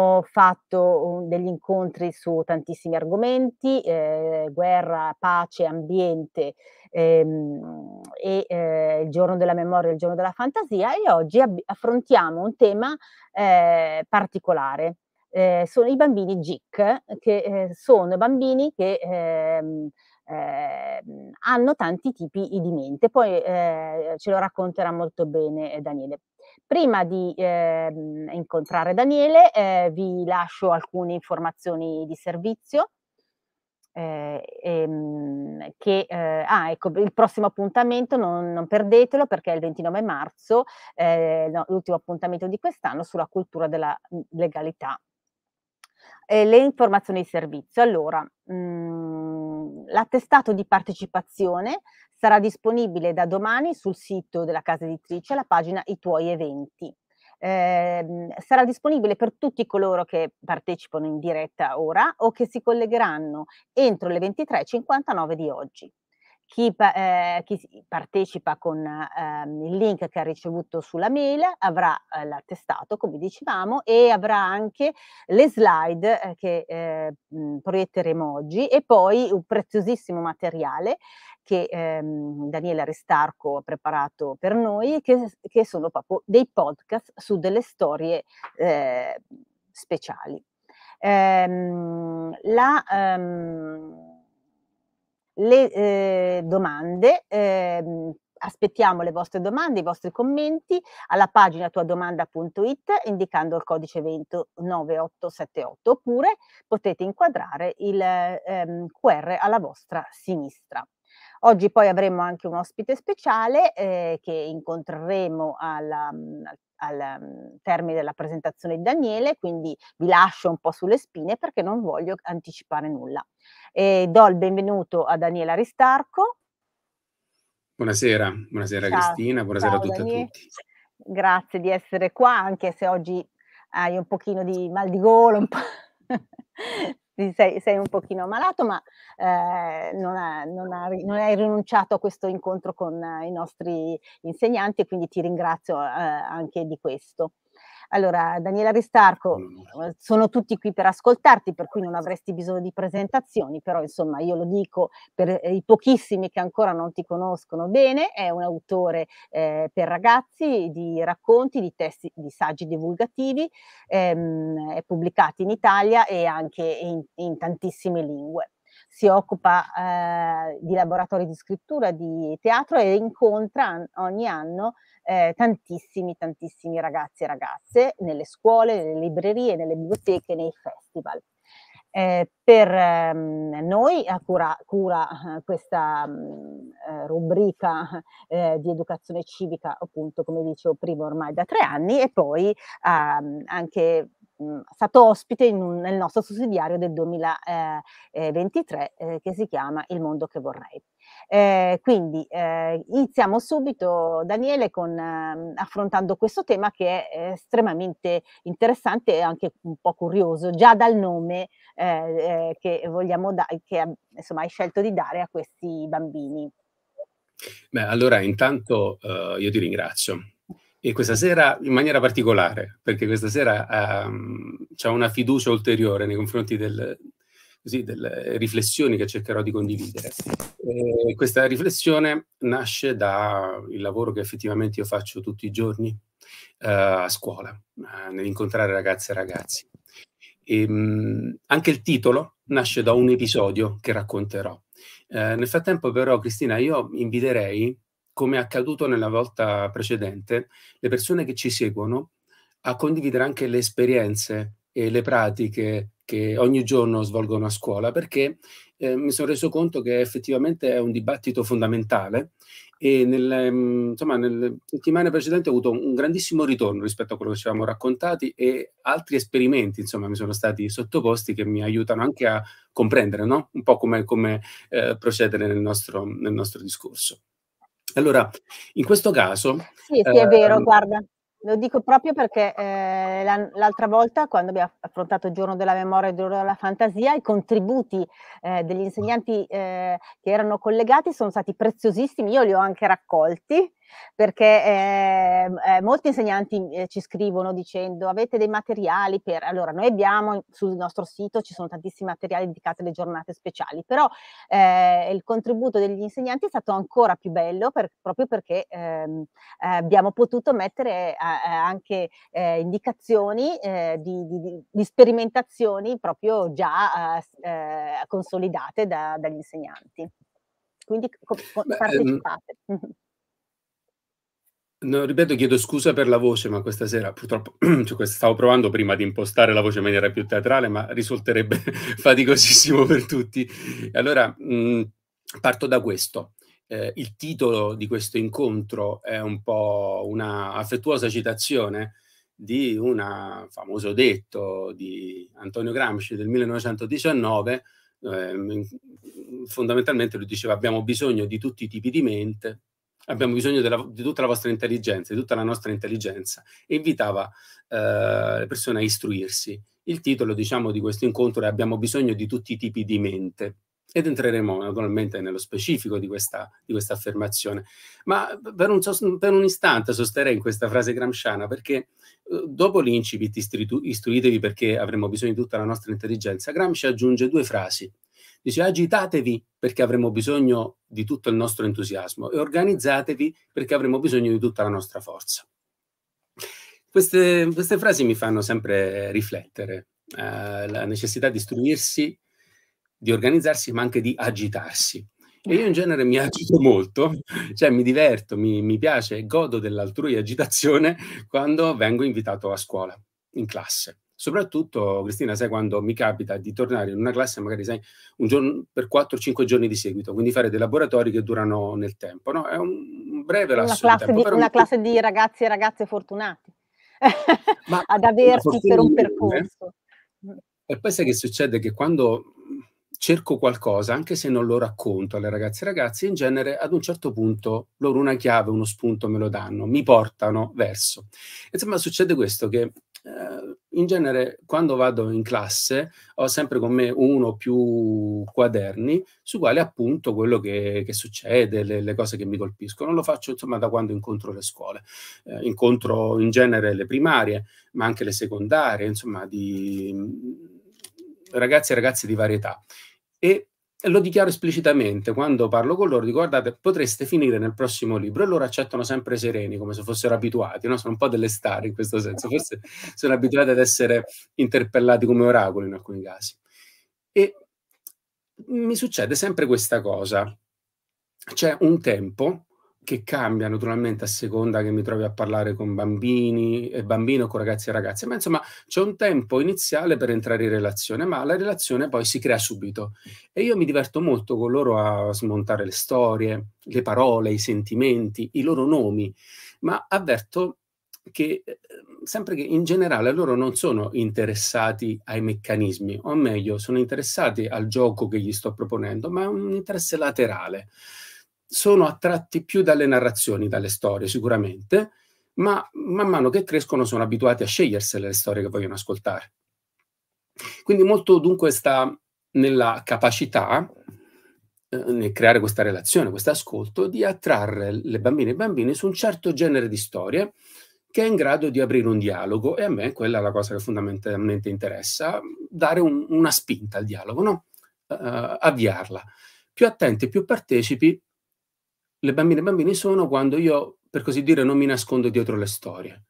Ho fatto uhm, degli incontri su tantissimi argomenti, eh, guerra, pace, ambiente ehm, e eh, il giorno della memoria e il giorno della fantasia e oggi ab- affrontiamo un tema eh, particolare. Ehm, sono i bambini GIC, che ehm, sono bambini che ehm, eh, hanno tanti tipi di mente. Poi eh, ce lo racconterà molto bene eh, Daniele. Prima di eh, incontrare Daniele eh, vi lascio alcune informazioni di servizio. Eh, ehm, che, eh, ah, ecco, il prossimo appuntamento non, non, perdetelo perché è il 29 marzo, eh, no, l'ultimo appuntamento di quest'anno sulla cultura della mm, legalità. le informazioni di servizio. Allora, mh, mm, l'attestato di partecipazione sarà disponibile da domani sul sito della casa editrice la pagina I tuoi eventi. Eh, sarà disponibile per tutti coloro che partecipano in diretta ora o che si collegheranno entro le 23.59 di oggi. Chi, eh, chi, partecipa con ehm, il link che ha ricevuto sulla mail avrà eh, l'attestato, come dicevamo, e avrà anche le slide eh, che eh, mh, proietteremo oggi e poi un preziosissimo materiale che ehm, Daniela Restarco ha preparato per noi, che, che, sono proprio dei podcast su delle storie eh, speciali. Ehm, la, ehm, le eh, domande. Eh, aspettiamo le vostre domande, i vostri commenti alla pagina tuadomanda.it indicando il codice 9878 oppure potete inquadrare il ehm, QR alla vostra sinistra. Oggi poi avremo anche un ospite speciale eh, che incontreremo alla, mm, al mm, termine della presentazione di Daniele, quindi vi lascio un po' sulle spine perché non voglio anticipare nulla. E do il benvenuto a Daniela Ristarco. Buonasera, buonasera Ciao. Cristina, buonasera Ciao, a tutti a tutti. Grazie di essere qua, anche se oggi hai un pochino di mal di gola, un po' sei, sei, un pochino malato, ma eh, non, ha, non, ha, non, hai rinunciato a questo incontro con eh, i nostri insegnanti quindi ti ringrazio eh, anche di questo. Allora, Daniela Ristarco, eh, sono tutti qui per ascoltarti, per cui non avresti bisogno di presentazioni, però insomma io lo dico per eh, i pochissimi che ancora non ti conoscono bene, è un autore eh, per ragazzi di racconti, di testi, di saggi divulgativi, ehm, pubblicati in Italia e anche in, in tantissime lingue si occupa eh, di laboratori di scrittura, di teatro e incontra ogni anno eh, tantissimi, tantissimi ragazzi e ragazze nelle scuole, nelle librerie, nelle biblioteche, nei festival. Eh, per ehm, noi cura, cura eh, questa mh, mm, eh, rubrica eh, di educazione civica, appunto, come dicevo prima, ormai da tre anni, e poi ehm, anche mh, mm, stato ospite un, nel nostro sussidiario del 2023 eh, eh, che si chiama Il mondo che vorrei. Eh, quindi eh, iniziamo subito, Daniele, con, eh, affrontando questo tema che è estremamente interessante e anche un po' curioso, già dal nome eh, eh, che, vogliamo da- che insomma, hai scelto di dare a questi bambini. Beh, allora intanto eh, io ti ringrazio. E questa sera in maniera particolare, perché questa sera um, c'è una fiducia ulteriore nei confronti del, così, delle riflessioni che cercherò di condividere. E eh, questa riflessione nasce dal lavoro che effettivamente io faccio tutti i giorni eh, a scuola, eh, nell'incontrare ragazze e ragazzi. E, ehm, mh, anche il titolo nasce da un episodio che racconterò. Eh, nel frattempo però, Cristina, io inviterei, come è accaduto nella volta precedente, le persone che ci seguono a condividere anche le esperienze e le pratiche che ogni giorno svolgono a scuola, perché eh, mi sono reso conto che effettivamente è un dibattito fondamentale e nelle, mm, insomma, nelle settimane precedenti ho avuto un grandissimo ritorno rispetto a quello che ci avevamo raccontati e altri esperimenti insomma, mi sono stati sottoposti che mi aiutano anche a comprendere no? un po' come, come eh, procedere nel nostro, nel nostro discorso. Allora, in questo caso... Sì, sì, è vero, ehm, guarda. Lo dico proprio perché eh, la, l'altra volta, quando abbiamo affrontato il giorno della memoria e il giorno della fantasia, i contributi eh, degli insegnanti eh, che erano collegati sono stati preziosissimi. Io li ho anche raccolti perché eh, eh, molti insegnanti eh, ci scrivono dicendo avete dei materiali per... Allora, noi abbiamo sul nostro sito, ci sono tantissimi materiali dedicati alle giornate speciali, però eh, il contributo degli insegnanti è stato ancora più bello per, proprio perché ehm, eh, abbiamo potuto mettere eh, anche indicazioni di, di, di, sperimentazioni proprio già consolidate da, dagli insegnanti. Quindi co- Beh, ehm, partecipate. Ehm... No, ripeto, chiedo scusa per la voce, ma questa sera purtroppo cioè, stavo provando prima di impostare la voce in maniera più teatrale, ma risulterebbe faticosissimo per tutti. Allora, mh, mm, parto da questo. Eh, il titolo di questo incontro è un po' una affettuosa citazione di un famoso detto di Antonio Gramsci del 1919. Eh, fondamentalmente lui diceva abbiamo bisogno di tutti i tipi di mente abbiamo bisogno della, di tutta la vostra intelligenza, di tutta la nostra intelligenza, e invitava eh, le persone a istruirsi. Il titolo, diciamo, di questo incontro è Abbiamo bisogno di tutti i tipi di mente. Ed entreremo naturalmente nello specifico di questa, di questa affermazione. Ma per un, per un istante sosterrei in questa frase gramsciana perché eh, dopo l'incipit istruitevi perché avremo bisogno di tutta la nostra intelligenza, Gramsci aggiunge due frasi Dice agitatevi perché avremo bisogno di tutto il nostro entusiasmo e organizzatevi perché avremo bisogno di tutta la nostra forza. Queste, queste frasi mi fanno sempre riflettere, eh, la necessità di istruirsi, di organizzarsi, ma anche di agitarsi. E io in genere mi agito molto, cioè mi diverto, mi, mi piace, godo dell'altrui agitazione quando vengo invitato a scuola, in classe. Soprattutto, Cristina, sai quando mi capita di tornare in una classe magari sai, un giorno, per 4-5 giorni di seguito, quindi fare dei laboratori che durano nel tempo. No? È un breve lasso una classe di, tempo, di una mi... classe di ragazzi e ragazze fortunati Ma ad averti per un percorso. E poi sai che succede che quando cerco qualcosa, anche se non lo racconto alle ragazze e ragazze, in genere ad un certo punto loro una chiave, uno spunto me lo danno, mi portano verso. Insomma, succede questo che eh, in genere quando vado in classe ho sempre con me uno o più quaderni su quali appunto quello che, che succede, le, le, cose che mi colpiscono. Lo faccio insomma da quando incontro le scuole. Eh, incontro in genere le primarie, ma anche le secondarie, insomma di mm, ragazzi e ragazze di varietà. E lo dichiaro esplicitamente quando parlo con loro, dico guardate, potreste finire nel prossimo libro e loro accettano sempre sereni, come se fossero abituati, no? sono un po' delle star in questo senso, forse sono abituati ad essere interpellati come oracoli in alcuni casi. E mi succede sempre questa cosa, c'è un tempo che cambia naturalmente a seconda che mi trovi a parlare con bambini e bambini o con ragazzi e ragazze, ma insomma c'è un tempo iniziale per entrare in relazione, ma la relazione poi si crea subito e io mi diverto molto con loro a smontare le storie, le parole, i sentimenti, i loro nomi, ma avverto che ehm, sempre che in generale loro non sono interessati ai meccanismi, o meglio, sono interessati al gioco che gli sto proponendo, ma è un interesse laterale sono attratti più dalle narrazioni, dalle storie sicuramente, ma man mano che crescono sono abituati a scegliersele le storie che vogliono ascoltare. Quindi molto dunque sta nella capacità, eh, nel creare questa relazione, questo ascolto, di attrarre le bambine e i bambini su un certo genere di storie che è in grado di aprire un dialogo e a me quella è la cosa che fondamentalmente interessa, dare un, una spinta al dialogo, no? uh, avviarla. Più attenti, più partecipi, le bambine e bambini sono quando io, per così dire, non mi nascondo dietro le storie,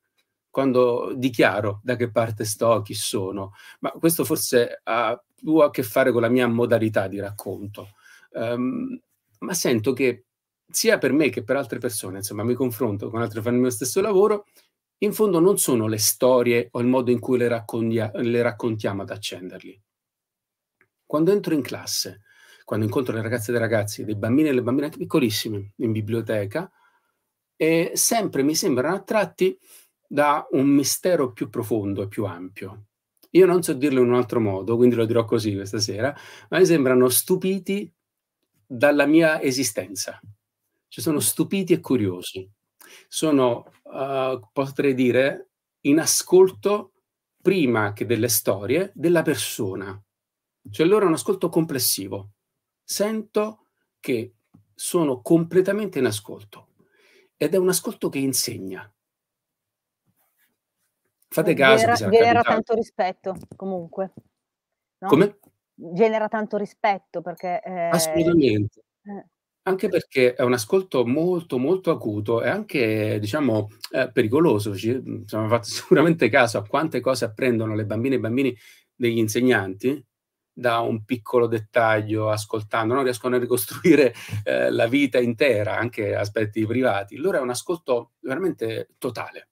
quando dichiaro da che parte sto, chi sono, ma questo forse ha più a che fare con la mia modalità di racconto. Um, ma sento che sia per me che per altre persone, insomma, mi confronto con altre che fanno il mio stesso lavoro, in fondo non sono le storie o il modo in cui le, raccontia, le raccontiamo ad accenderli. Quando entro in classe, quando incontro le ragazze e i ragazzi, dei bambini e le bambine anche piccolissime in biblioteca, e sempre mi sembrano attratti da un mistero più profondo e più ampio. Io non so dirlo in un altro modo, quindi lo dirò così questa sera, ma mi sembrano stupiti dalla mia esistenza. Cioè sono stupiti e curiosi. Sono, uh, potrei dire, in ascolto prima che delle storie della persona. Cioè loro hanno un ascolto complessivo sento che sono completamente in ascolto ed è un ascolto che insegna. Fate eh, caso. Genera, genera tanto rispetto comunque. No? Come? Genera tanto rispetto perché... Eh... Assolutamente. Eh anche perché è un ascolto molto molto acuto e anche diciamo eh, pericoloso ci siamo fatto sicuramente caso a quante cose apprendono le bambine e i bambini degli insegnanti da un piccolo dettaglio ascoltando, no? riescono a ricostruire eh, la vita intera, anche aspetti privati. Loro è un ascolto veramente totale.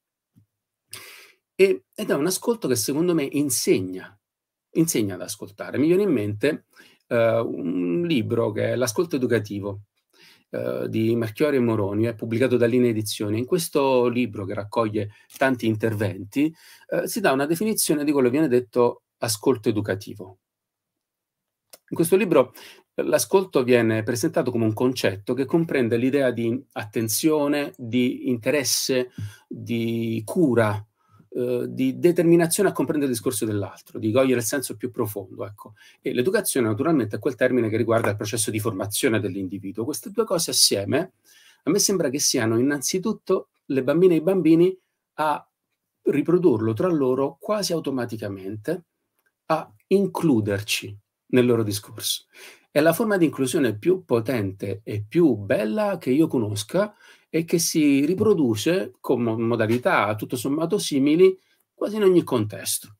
E, ed è un ascolto che secondo me insegna, insegna ad ascoltare. Mi viene in mente eh, un libro che è L'ascolto educativo eh, di Marchiori e Moroni, è pubblicato da Linea Edizione. In questo libro, che raccoglie tanti interventi, eh, si dà una definizione di quello che viene detto ascolto educativo in questo libro eh, l'ascolto viene presentato come un concetto che comprende l'idea di attenzione, di interesse, di cura, eh, di determinazione a comprendere il discorso dell'altro, di cogliere il senso più profondo. Ecco. E l'educazione naturalmente è quel termine che riguarda il processo di formazione dell'individuo. Queste due cose assieme a me sembra che siano innanzitutto le bambine e i bambini a riprodurlo tra loro quasi automaticamente, a includerci nel loro discorso. È la forma di inclusione più potente e più bella che io conosca e che si riproduce con modalità tutto sommato simili quasi in ogni contesto.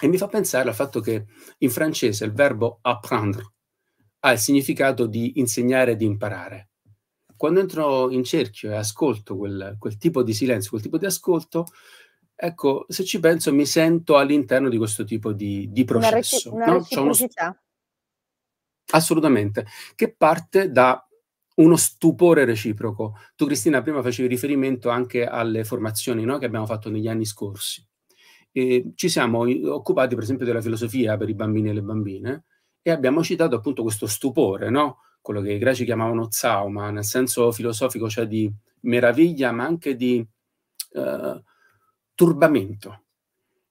E mi fa pensare al fatto che in francese il verbo apprendre ha il significato di insegnare e di imparare. Quando entro in cerchio e ascolto quel, quel tipo di silenzio, quel tipo di ascolto, Ecco, se ci penso, mi sento all'interno di questo tipo di, di processo. Una, reci- una no? uno... Assolutamente, che parte da uno stupore reciproco. Tu, Cristina, prima facevi riferimento anche alle formazioni no? che abbiamo fatto negli anni scorsi. E ci siamo occupati, per esempio, della filosofia per i bambini e le bambine e abbiamo citato appunto questo stupore, no? quello che i greci chiamavano zauma, nel senso filosofico, cioè di meraviglia, ma anche di eh, turbamento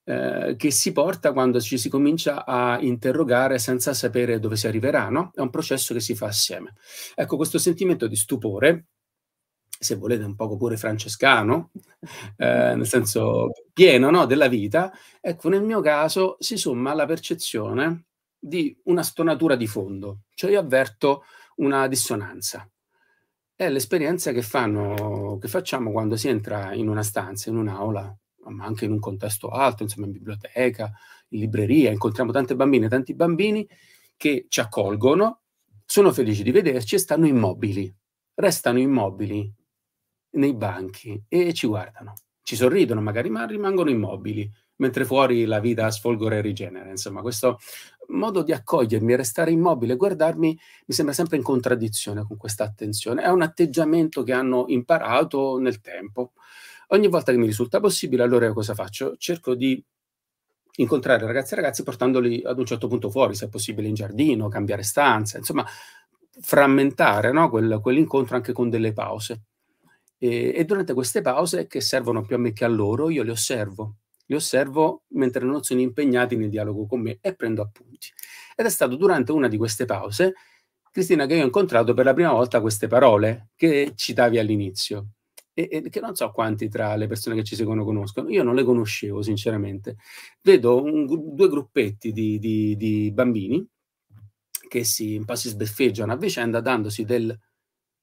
eh, che si porta quando ci si comincia a interrogare senza sapere dove si arriverà, no? È un processo che si fa assieme. Ecco, questo sentimento di stupore, se volete un poco pure francescano, eh, nel senso pieno no, della vita, ecco, nel mio caso si somma alla percezione di una stonatura di fondo, cioè io avverto una dissonanza. È l'esperienza che, fanno, che facciamo quando si entra in una stanza, in un'aula, ma anche in un contesto alto, insomma in biblioteca, in libreria, incontriamo tante bambine e tanti bambini che ci accolgono, sono felici di vederci e stanno immobili, restano immobili nei banchi e ci guardano, ci sorridono magari, ma rimangono immobili, mentre fuori la vita sfolgora e rigenera. Insomma, questo modo di accogliermi, restare immobile, guardarmi, mi sembra sempre in contraddizione con questa attenzione. È un atteggiamento che hanno imparato nel tempo. Ogni volta che mi risulta possibile, allora cosa faccio? Cerco di incontrare ragazzi e ragazze portandoli ad un certo punto fuori, se è possibile in giardino, cambiare stanza, insomma, frammentare no? Quel, quell'incontro anche con delle pause. E, e, durante queste pause, che servono più a me che a loro, io le osservo. Le osservo mentre non sono impegnati nel dialogo con me e prendo appunti. Ed è stato durante una di queste pause, Cristina, che io ho incontrato per la prima volta queste parole che citavi all'inizio e, e, che non so quanti tra le persone che ci seguono conoscono, io non le conoscevo sinceramente, vedo un, due gruppetti di, di, di, bambini che si, si sbeffeggiano a vicenda dandosi del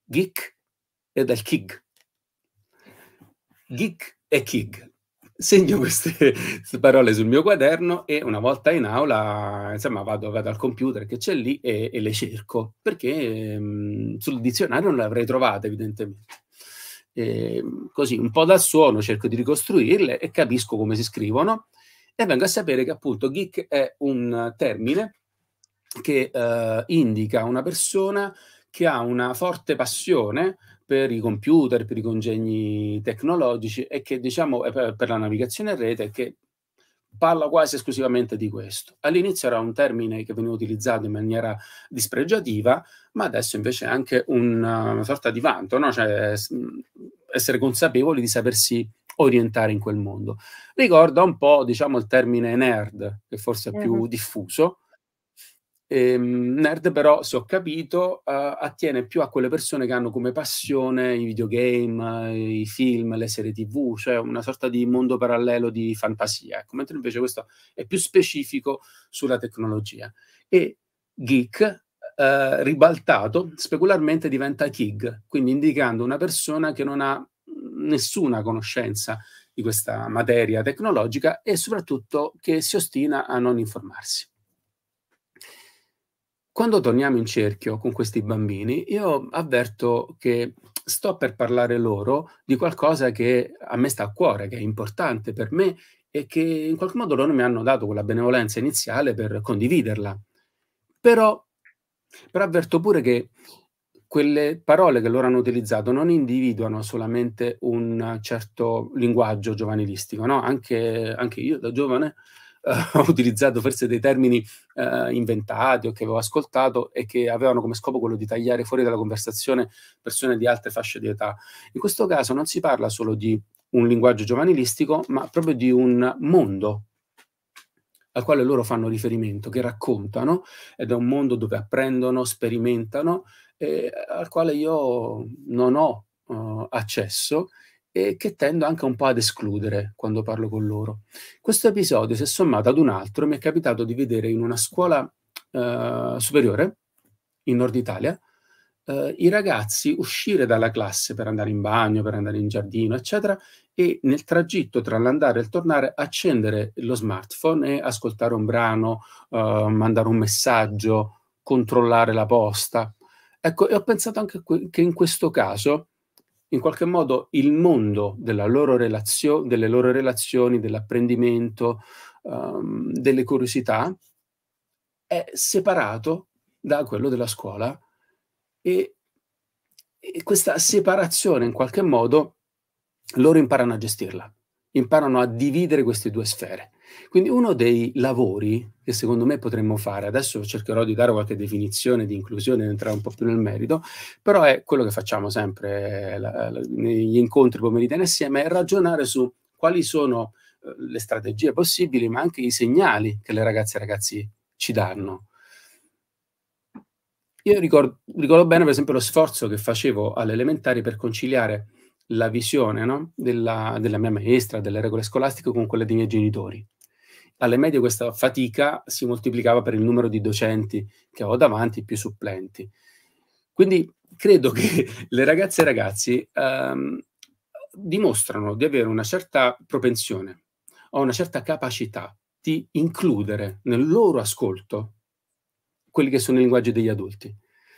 geek e del kig. Geek e kig. Segno queste parole sul mio quaderno e una volta in aula, insomma, vado, vado al computer che c'è lì e, e le cerco, perché mh, mm, sul dizionario non le avrei trovate evidentemente eh, così un po' dal suono, cerco di ricostruirle e capisco come si scrivono e vengo a sapere che appunto geek è un termine che eh, indica una persona che ha una forte passione per i computer, per i congegni tecnologici e che diciamo per la navigazione a rete che parla quasi esclusivamente di questo. All'inizio era un termine che veniva utilizzato in maniera dispregiativa, ma adesso invece è anche una, sorta di vanto, no? cioè, essere consapevoli di sapersi orientare in quel mondo. Ricorda un po', diciamo, il termine nerd, che forse è più uh-huh. diffuso, Ehm, nerd però, se ho capito, uh, attiene più a quelle persone che hanno come passione i videogame, i film, le serie tv, cioè una sorta di mondo parallelo di fantasia, ecco. mentre invece questo è più specifico sulla tecnologia. E geek, uh, ribaltato, specularmente diventa kig, quindi indicando una persona che non ha nessuna conoscenza di questa materia tecnologica e soprattutto che si ostina a non informarsi. Quando torniamo in cerchio con questi bambini, io avverto che sto per parlare loro di qualcosa che a me sta a cuore, che è importante per me e che in qualche modo loro mi hanno dato quella benevolenza iniziale per condividerla. Però, però avverto pure che quelle parole che loro hanno utilizzato non individuano solamente un certo linguaggio giovanilistico, no? anche, anche io da giovane eh, ho utilizzato forse dei termini eh, inventati o che avevo ascoltato e che avevano come scopo quello di tagliare fuori dalla conversazione persone di altre fasce di età. In questo caso non si parla solo di un linguaggio giovanilistico, ma proprio di un mondo al quale loro fanno riferimento, che raccontano, ed è un mondo dove apprendono, sperimentano, e al quale io non ho eh, accesso e che tendo anche un po' ad escludere quando parlo con loro. Questo episodio si è sommato ad un altro, mi è capitato di vedere in una scuola eh, superiore in Nord Italia eh, i ragazzi uscire dalla classe per andare in bagno, per andare in giardino, eccetera, e nel tragitto tra l'andare e il tornare accendere lo smartphone e ascoltare un brano, eh, mandare un messaggio, controllare la posta. Ecco, e ho pensato anche que- che in questo caso in qualche modo il mondo loro relazio, delle loro relazioni, dell'apprendimento, um, delle curiosità, è separato da quello della scuola e, e questa separazione in qualche modo loro imparano a gestirla, imparano a dividere queste due sfere quindi uno dei lavori che secondo me potremmo fare, adesso cercherò di dare qualche definizione di inclusione ed entrare un po' più nel merito, però è quello che facciamo sempre eh, la, la, negli incontri pomeridiani assieme, è ragionare su quali sono eh, le strategie possibili, ma anche i segnali che le ragazze e i ragazzi ci danno. Io ricordo, ricordo, bene, per esempio, lo sforzo che facevo alle elementari per conciliare la visione no? della, della mia maestra, delle regole scolastiche con quelle dei miei genitori alle medie questa fatica si moltiplicava per il numero di docenti che avevo davanti più supplenti. Quindi credo che le ragazze e i ragazzi ehm, dimostrano di avere una certa propensione o una certa capacità di includere nel loro ascolto quelli che sono i linguaggi degli adulti.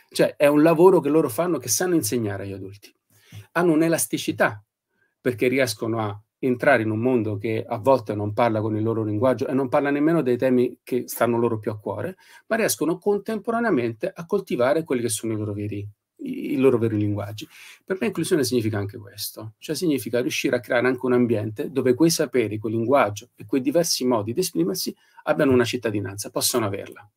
Cioè è un lavoro che loro fanno che sanno insegnare agli adulti. Hanno un'elasticità perché riescono a entrare in un mondo che a volte non parla con il loro linguaggio e non parla nemmeno dei temi che stanno loro più a cuore, ma riescono contemporaneamente a coltivare quelli che sono i loro veri, i loro veri linguaggi. Per me inclusione significa anche questo, cioè significa riuscire a creare anche un ambiente dove quei saperi, quel linguaggio e quei diversi modi di esprimersi abbiano una cittadinanza, possano averla.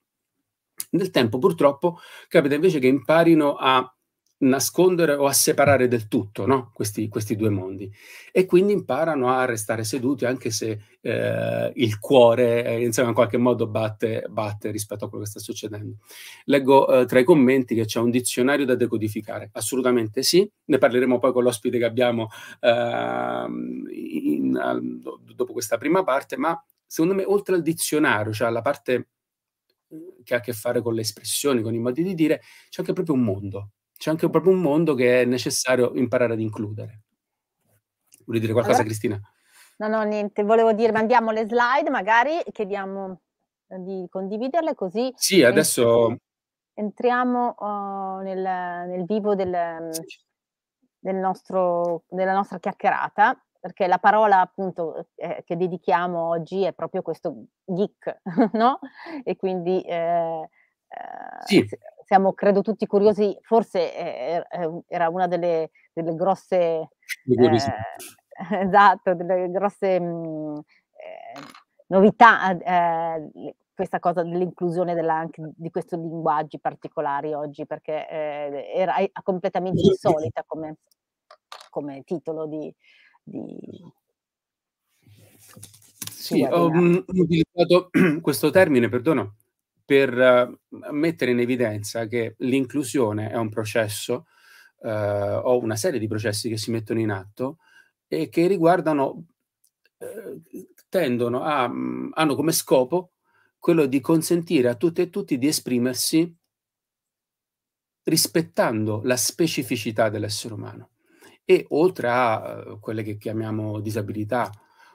Nel tempo purtroppo capita invece che imparino a nascondere o a separare del tutto no? questi, questi, due mondi e quindi imparano a restare seduti anche se eh, il cuore eh, insomma, in qualche modo batte, batte, rispetto a quello che sta succedendo. Leggo eh, tra i commenti che c'è un dizionario da decodificare, assolutamente sì, ne parleremo poi con l'ospite che abbiamo ehm, in, a, dopo questa prima parte, ma secondo me oltre al dizionario, cioè alla parte eh, che ha a che fare con le espressioni, con i modi di dire, c'è anche proprio un mondo, c'è anche proprio un mondo che è necessario imparare ad includere. Vuoi dire qualcosa, allora, Cristina? No, no, niente, volevo dire, mandiamo le slide, magari chiediamo eh, di condividerle così. Sì, adesso... Entriamo oh, nel, nel, vivo del, del nostro, della nostra chiacchierata perché la parola appunto eh, che dedichiamo oggi è proprio questo geek, no? E quindi... Eh, eh, sì siamo credo tutti curiosi, forse eh, eh ehm, era una delle, delle grosse... Eh, esatto, delle grosse mh, mm, eh, novità, eh, questa cosa dell'inclusione della, anche di questi linguaggi particolari oggi, perché era completamente insolita come, come titolo di, di sì, ho mm, utilizzato questo termine, perdono, per eh, mettere in evidenza che l'inclusione è un processo eh, o una serie di processi che si mettono in atto e che riguardano, eh, tendono a, mm, hanno come scopo quello di consentire a tutte e tutti di esprimersi rispettando la specificità dell'essere umano. E oltre a eh, quelle che chiamiamo disabilità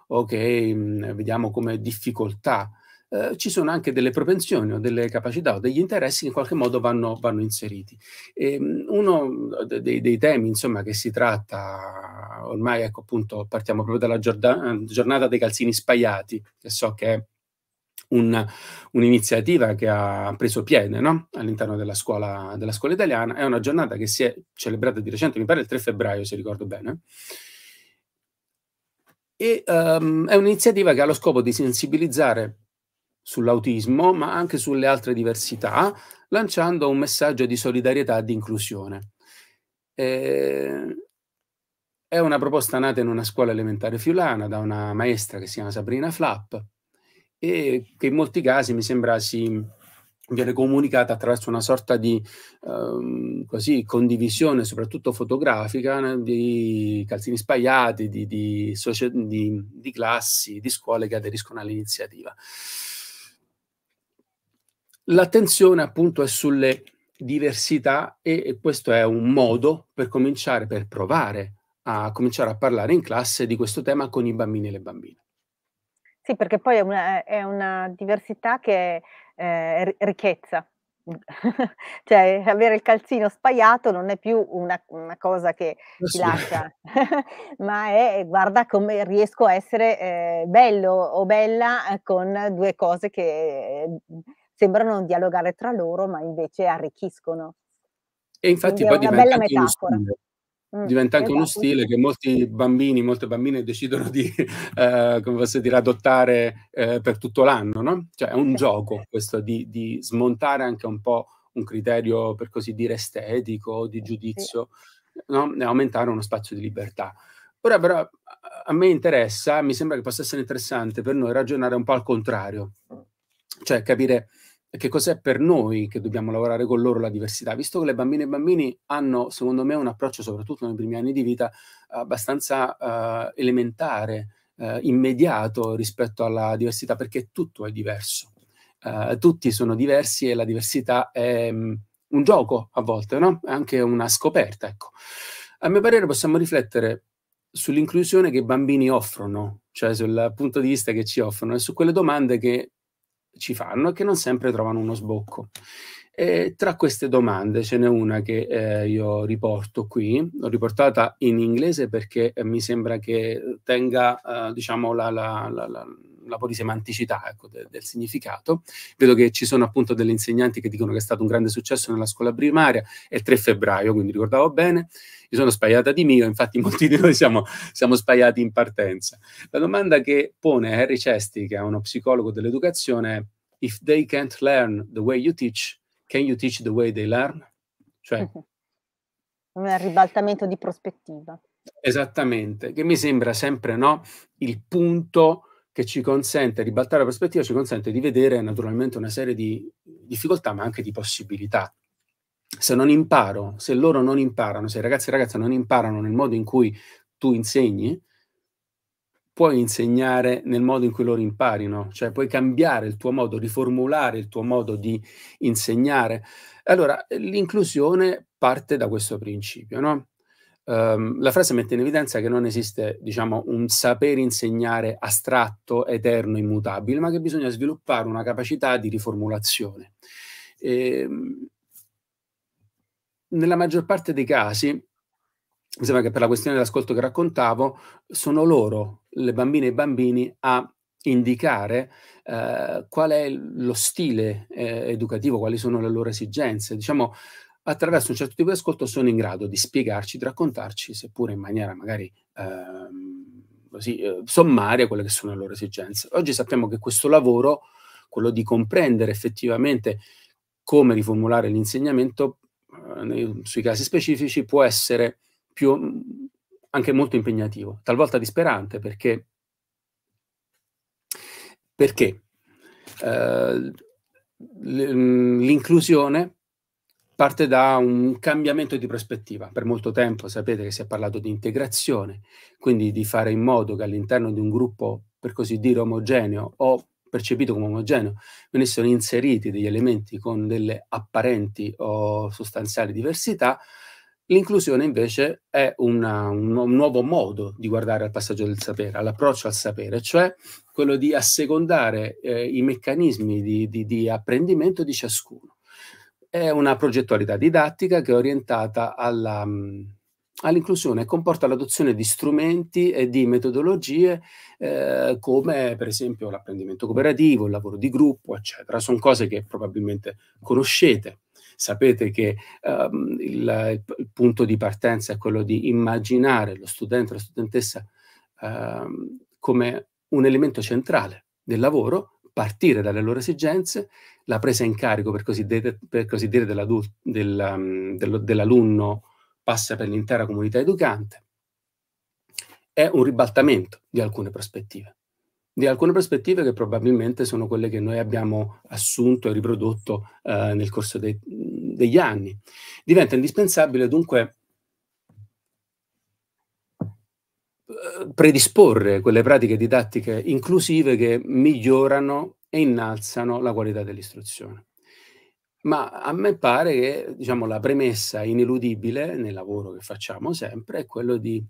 o che mm, vediamo come difficoltà, eh, ci sono anche delle propensioni o delle capacità o degli interessi che in qualche modo vanno, vanno inseriti. E ehm, uno eh, dei, dei, temi insomma, che si tratta ormai, ecco appunto, partiamo proprio dalla giorda, eh, giornata dei calzini spaiati, che so che è un, un'iniziativa che ha preso piede no? all'interno della scuola, della scuola italiana, è una giornata che si è celebrata di recente, mi pare il 3 febbraio se ricordo bene, e um, è un'iniziativa che ha lo scopo di sensibilizzare sull'autismo, ma anche sulle altre diversità, lanciando un messaggio di solidarietà e di inclusione. Eh, è una proposta nata in una scuola elementare fiulana da una maestra che si chiama Sabrina Flapp e che in molti casi mi sembra si viene comunicata attraverso una sorta di ehm, così, condivisione, soprattutto fotografica, di calzini spagliati, di, di, di, di classi, di scuole che aderiscono all'iniziativa. L'attenzione appunto è sulle diversità e, e, questo è un modo per cominciare, per provare a cominciare a parlare in classe di questo tema con i bambini e le bambine. Sì, perché poi è una, è una diversità che è eh, ricchezza. cioè avere il calzino spaiato non è più una, una cosa che eh sì. ti lascia, ma è guarda come riesco a essere eh, bello o bella eh, con due cose che... Eh, sembrano dialogare tra loro, ma invece arricchiscono. E infatti Quindi poi diventa anche, stile, mm, diventa anche esatto. uno stile che molti bambini, molte bambine decidono di, eh, come posso dire, adottare eh, per tutto l'anno, no? Cioè è un gioco questo di, di, smontare anche un po' un criterio, per così dire, estetico, di giudizio, sì. no? e aumentare uno spazio di libertà. Ora però a me interessa, mi sembra che possa essere interessante per noi ragionare un po' al contrario, cioè capire che cos'è per noi che dobbiamo lavorare con loro la diversità, visto che le bambine e i bambini hanno, secondo me, un approccio, soprattutto nei primi anni di vita, abbastanza uh, elementare, uh, immediato rispetto alla diversità, perché tutto è diverso. Uh, tutti sono diversi e la diversità è um, un gioco a volte, no? È anche una scoperta, ecco. A mio parere possiamo riflettere sull'inclusione che i bambini offrono, cioè sul punto di vista che ci offrono e su quelle domande che ci fanno e che non sempre trovano uno sbocco. E tra queste domande ce n'è una che eh, io riporto qui, l'ho riportata in inglese perché eh, mi sembra che tenga, eh, diciamo, la, la, la, la un lavoro di semanticità ecco, de, del significato. Vedo che ci sono appunto delle insegnanti che dicono che è stato un grande successo nella scuola primaria, è il 3 febbraio, quindi ricordavo bene. Mi sono sbagliata di mio, infatti molti di noi siamo, siamo sbagliati in partenza. La domanda che pone Harry Cesti, che è uno psicologo dell'educazione, è If they can't learn the way you teach, can you teach the way they learn? Cioè, un ribaltamento di prospettiva. Esattamente, che mi sembra sempre no, il punto che ci consente, ribaltare la prospettiva, ci consente di vedere naturalmente una serie di difficoltà, ma anche di possibilità. Se non imparo, se loro non imparano, se i ragazzi e ragazze non imparano nel modo in cui tu insegni, puoi insegnare nel modo in cui loro imparino, cioè puoi cambiare il tuo modo, riformulare il tuo modo di insegnare. Allora, l'inclusione parte da questo principio, no? Um, la frase mette in evidenza che non esiste, diciamo, un saper insegnare astratto, eterno, immutabile, ma che bisogna sviluppare una capacità di riformulazione. E, ehm, nella maggior parte dei casi, mi sembra che per la questione dell'ascolto che raccontavo, sono loro, le bambine e i bambini, a indicare eh, qual è lo stile eh, educativo, quali sono le loro esigenze. Diciamo, attraverso un certo tipo di ascolto sono in grado di spiegarci, di raccontarci, seppure in maniera magari ehm, così, eh, sommaria, quelle che sono le loro esigenze. Oggi sappiamo che questo lavoro, quello di comprendere effettivamente come riformulare l'insegnamento eh, sui casi specifici, può essere più, mm, anche molto impegnativo, talvolta disperante, perché, perché eh, mm, l'inclusione parte da un cambiamento di prospettiva. Per molto tempo sapete che si è parlato di integrazione, quindi di fare in modo che all'interno di un gruppo, per così dire, omogeneo o percepito come omogeneo, venissero inseriti degli elementi con delle apparenti o sostanziali diversità. L'inclusione invece è una, un, nuovo modo di guardare al passaggio del sapere, all'approccio al sapere, cioè quello di assecondare eh, i meccanismi di, di, di apprendimento di ciascuno è una progettualità didattica che è orientata alla, mm, all'inclusione e comporta l'adozione di strumenti e di metodologie eh, come per esempio l'apprendimento cooperativo, il lavoro di gruppo, eccetera. Sono cose che probabilmente conoscete. Sapete che ehm, il, il, punto di partenza è quello di immaginare lo studente, o la studentessa ehm, come un elemento centrale del lavoro, partire dalle loro esigenze la presa in carico, per così, de- per così dire, del, um, dell'alunno passa per l'intera comunità educante, è un ribaltamento di alcune prospettive, di alcune prospettive che probabilmente sono quelle che noi abbiamo assunto e riprodotto eh, nel corso de- degli anni. Diventa indispensabile dunque eh, predisporre quelle pratiche didattiche inclusive che migliorano e innalzano la qualità dell'istruzione. Ma a me pare che diciamo, la premessa ineludibile nel lavoro che facciamo sempre è quello di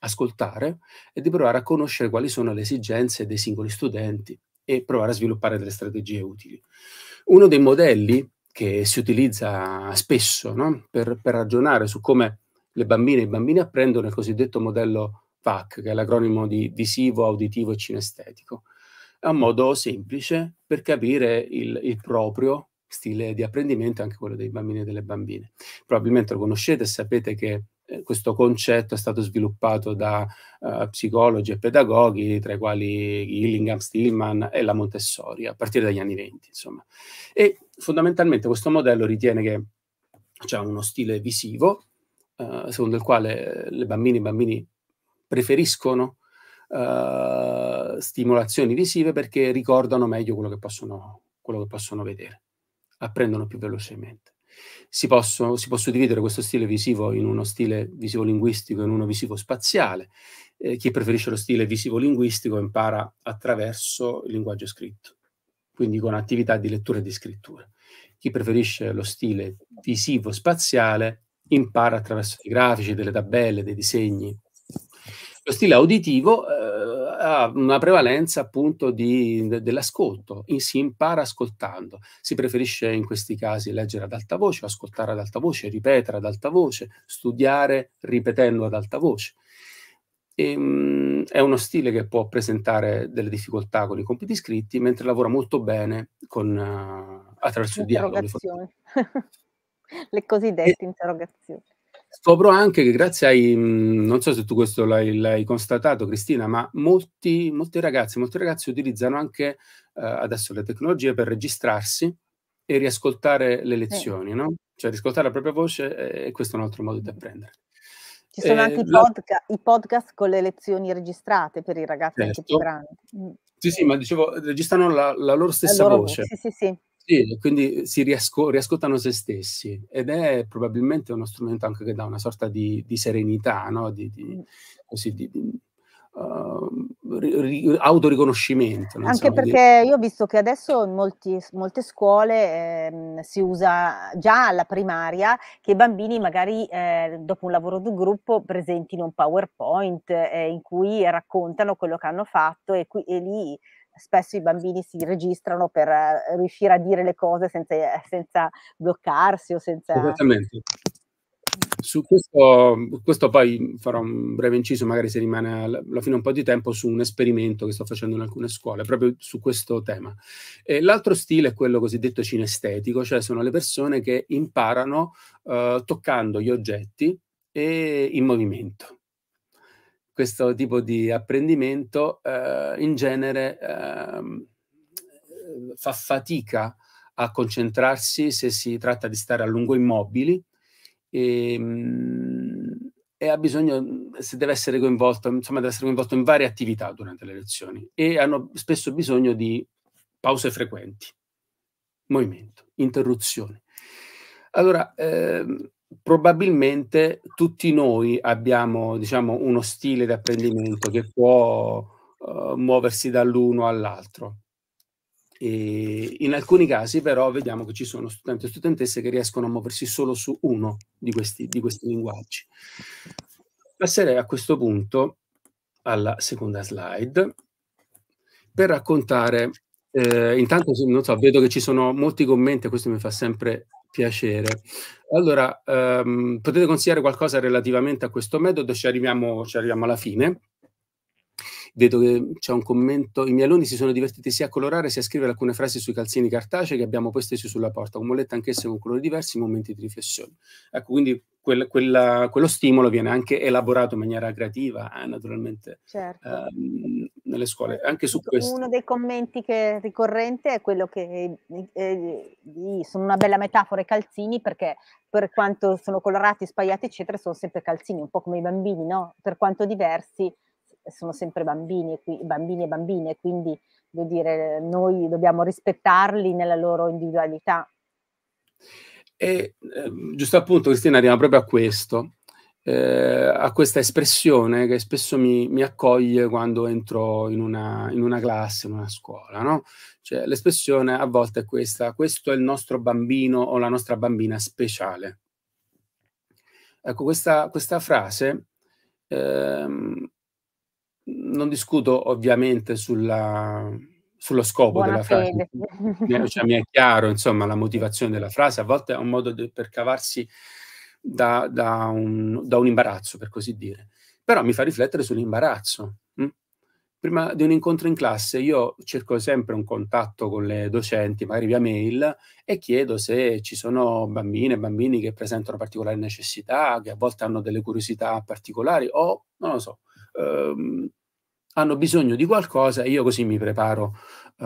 ascoltare e di provare a conoscere quali sono le esigenze dei singoli studenti e provare a sviluppare delle strategie utili. Uno dei modelli che si utilizza spesso no? per, per, ragionare su come le bambine e i bambini apprendono è il cosiddetto modello VAC, che è l'acronimo di visivo, auditivo e cinestetico a modo semplice per capire il, il proprio stile di apprendimento, anche quello dei bambini e delle bambine. Probabilmente lo conoscete e sapete che eh, questo concetto è stato sviluppato da eh, psicologi e pedagoghi, tra i quali Gillingham, Stillman e la Montessori, a partire dagli anni 20, insomma. E fondamentalmente questo modello ritiene che c'è uno stile visivo, eh, secondo il quale le bambine e i bambini preferiscono eh, stimolazioni visive perché ricordano meglio quello che possono, quello che possono vedere, apprendono più velocemente. Si, possono, si, può suddividere questo stile visivo in uno stile visivo linguistico e in uno visivo spaziale. Eh, chi preferisce lo stile visivo linguistico impara attraverso il linguaggio scritto, quindi con attività di lettura e di scrittura. Chi preferisce lo stile visivo spaziale impara attraverso i grafici, delle tabelle, dei disegni. Lo stile auditivo eh, una prevalenza appunto di, de, dell'ascolto, si impara ascoltando, si preferisce in questi casi leggere ad alta voce, ascoltare ad alta voce, ripetere ad alta voce, studiare ripetendo ad alta voce. E, ehm, mh, è uno stile che può presentare delle difficoltà con i compiti scritti, mentre lavora molto bene con, uh, attraverso il dialogo. le cosiddette e, interrogazioni. Scopro anche che grazie ai, mm, non so se tu questo l'hai, l'hai constatato Cristina, ma molti, molti ragazzi, molti ragazzi utilizzano anche eh, adesso le tecnologie per registrarsi e riascoltare le lezioni, eh. no? Cioè riascoltare la propria voce e questo è un altro modo di apprendere. Ci sono eh, anche i, podca- i, podcast con le lezioni registrate per i ragazzi certo. anche più certo. grandi. Mm. Sì, sì, ma dicevo, registrano la, la loro stessa la loro voce. voce. Sì, sì, sì. Sì, quindi si riasco, riascoltano se stessi ed è probabilmente uno strumento anche che dà una sorta di, di serenità, no? di, di, mm. così, di uh, ri, autoriconoscimento. Anche so, perché io ho visto che adesso in molti, molte scuole eh, si usa già alla primaria che i bambini magari eh, dopo un lavoro di gruppo presentino un PowerPoint eh, in cui raccontano quello che hanno fatto e, qui, e lì spesso i bambini si registrano per eh, riuscire a dire le cose senza, eh, senza bloccarsi o senza... Esattamente. Su questo, questo, poi farò un breve inciso, magari se rimane alla fine un po' di tempo, su un esperimento che sto facendo in alcune scuole, proprio su questo tema. l'altro stile è quello cosiddetto cinestetico, cioè sono le persone che imparano eh, toccando gli oggetti e in movimento questo tipo di apprendimento eh, in genere eh, fa fatica a concentrarsi se si tratta di stare a lungo immobili e, ehm, e, ha bisogno, se deve essere coinvolto, insomma deve essere coinvolto in varie attività durante le lezioni e hanno spesso bisogno di pause frequenti, movimento, interruzioni. Allora, eh, probabilmente tutti noi abbiamo diciamo, uno stile di apprendimento che può uh, muoversi dall'uno all'altro. E in alcuni casi però vediamo che ci sono studenti e studentesse che riescono a muoversi solo su uno di questi, di questi linguaggi. Passerei a questo punto alla seconda slide per raccontare eh, intanto non so, vedo che ci sono molti commenti, questo mi fa sempre Piacere. Allora, ehm, potete consigliare qualcosa relativamente a questo metodo, ci arriviamo, ci arriviamo alla fine. Vedo che c'è un commento. I miei alunni si sono divertiti sia a colorare sia a scrivere alcune frasi sui calzini cartacei che abbiamo poi stesi sulla porta, con mollette anch'esse con colori diversi, momenti di riflessione. Ecco, quindi quel, quella, quello stimolo viene anche elaborato in maniera creativa, eh, naturalmente, certo. ehm, nelle scuole. Anche su certo. questo. Uno dei commenti che è ricorrente è quello che eh, sono una bella metafora i calzini perché per quanto sono colorati, spagliati, eccetera, sono sempre calzini, un po' come i bambini, no? Per quanto diversi sono sempre bambini e, bambini e bambine, quindi devo dire, noi dobbiamo rispettarli nella loro individualità. E, eh, giusto appunto, Cristina, arriva proprio a questo, eh, a questa espressione che spesso mi, mi accoglie quando entro in una, in una, classe, in una scuola, no? Cioè, l'espressione a volte è questa, questo è il nostro bambino o la nostra bambina speciale. Ecco, questa, questa frase ehm, non discuto ovviamente sulla, sullo scopo Buona della fede. frase, eh, cioè, mi è chiaro insomma la motivazione della frase, a volte è un modo de, per cavarsi da, da, un, da, un, imbarazzo, per così dire. Però mi fa riflettere sull'imbarazzo. Mm. Prima di un incontro in classe io cerco sempre un contatto con le docenti, magari via mail, e chiedo se ci sono bambine e bambini che presentano particolari necessità, che a volte hanno delle curiosità particolari o, non lo so, ehm, hanno bisogno di qualcosa e io così mi preparo uh,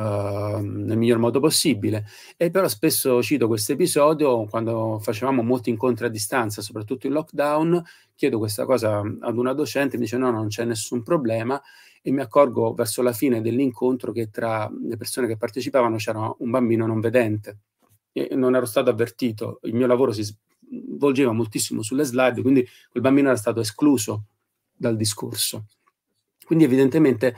nel miglior modo possibile. E però spesso cito questo episodio quando facevamo molti incontri a distanza, soprattutto in lockdown, chiedo questa cosa ad una docente, mi dice no, no non c'è nessun problema e mi accorgo verso la fine dell'incontro che tra le persone che partecipavano c'era un bambino non vedente. E non ero stato avvertito, il mio lavoro si svolgeva moltissimo sulle slide, quindi quel bambino era stato escluso dal discorso. Quindi evidentemente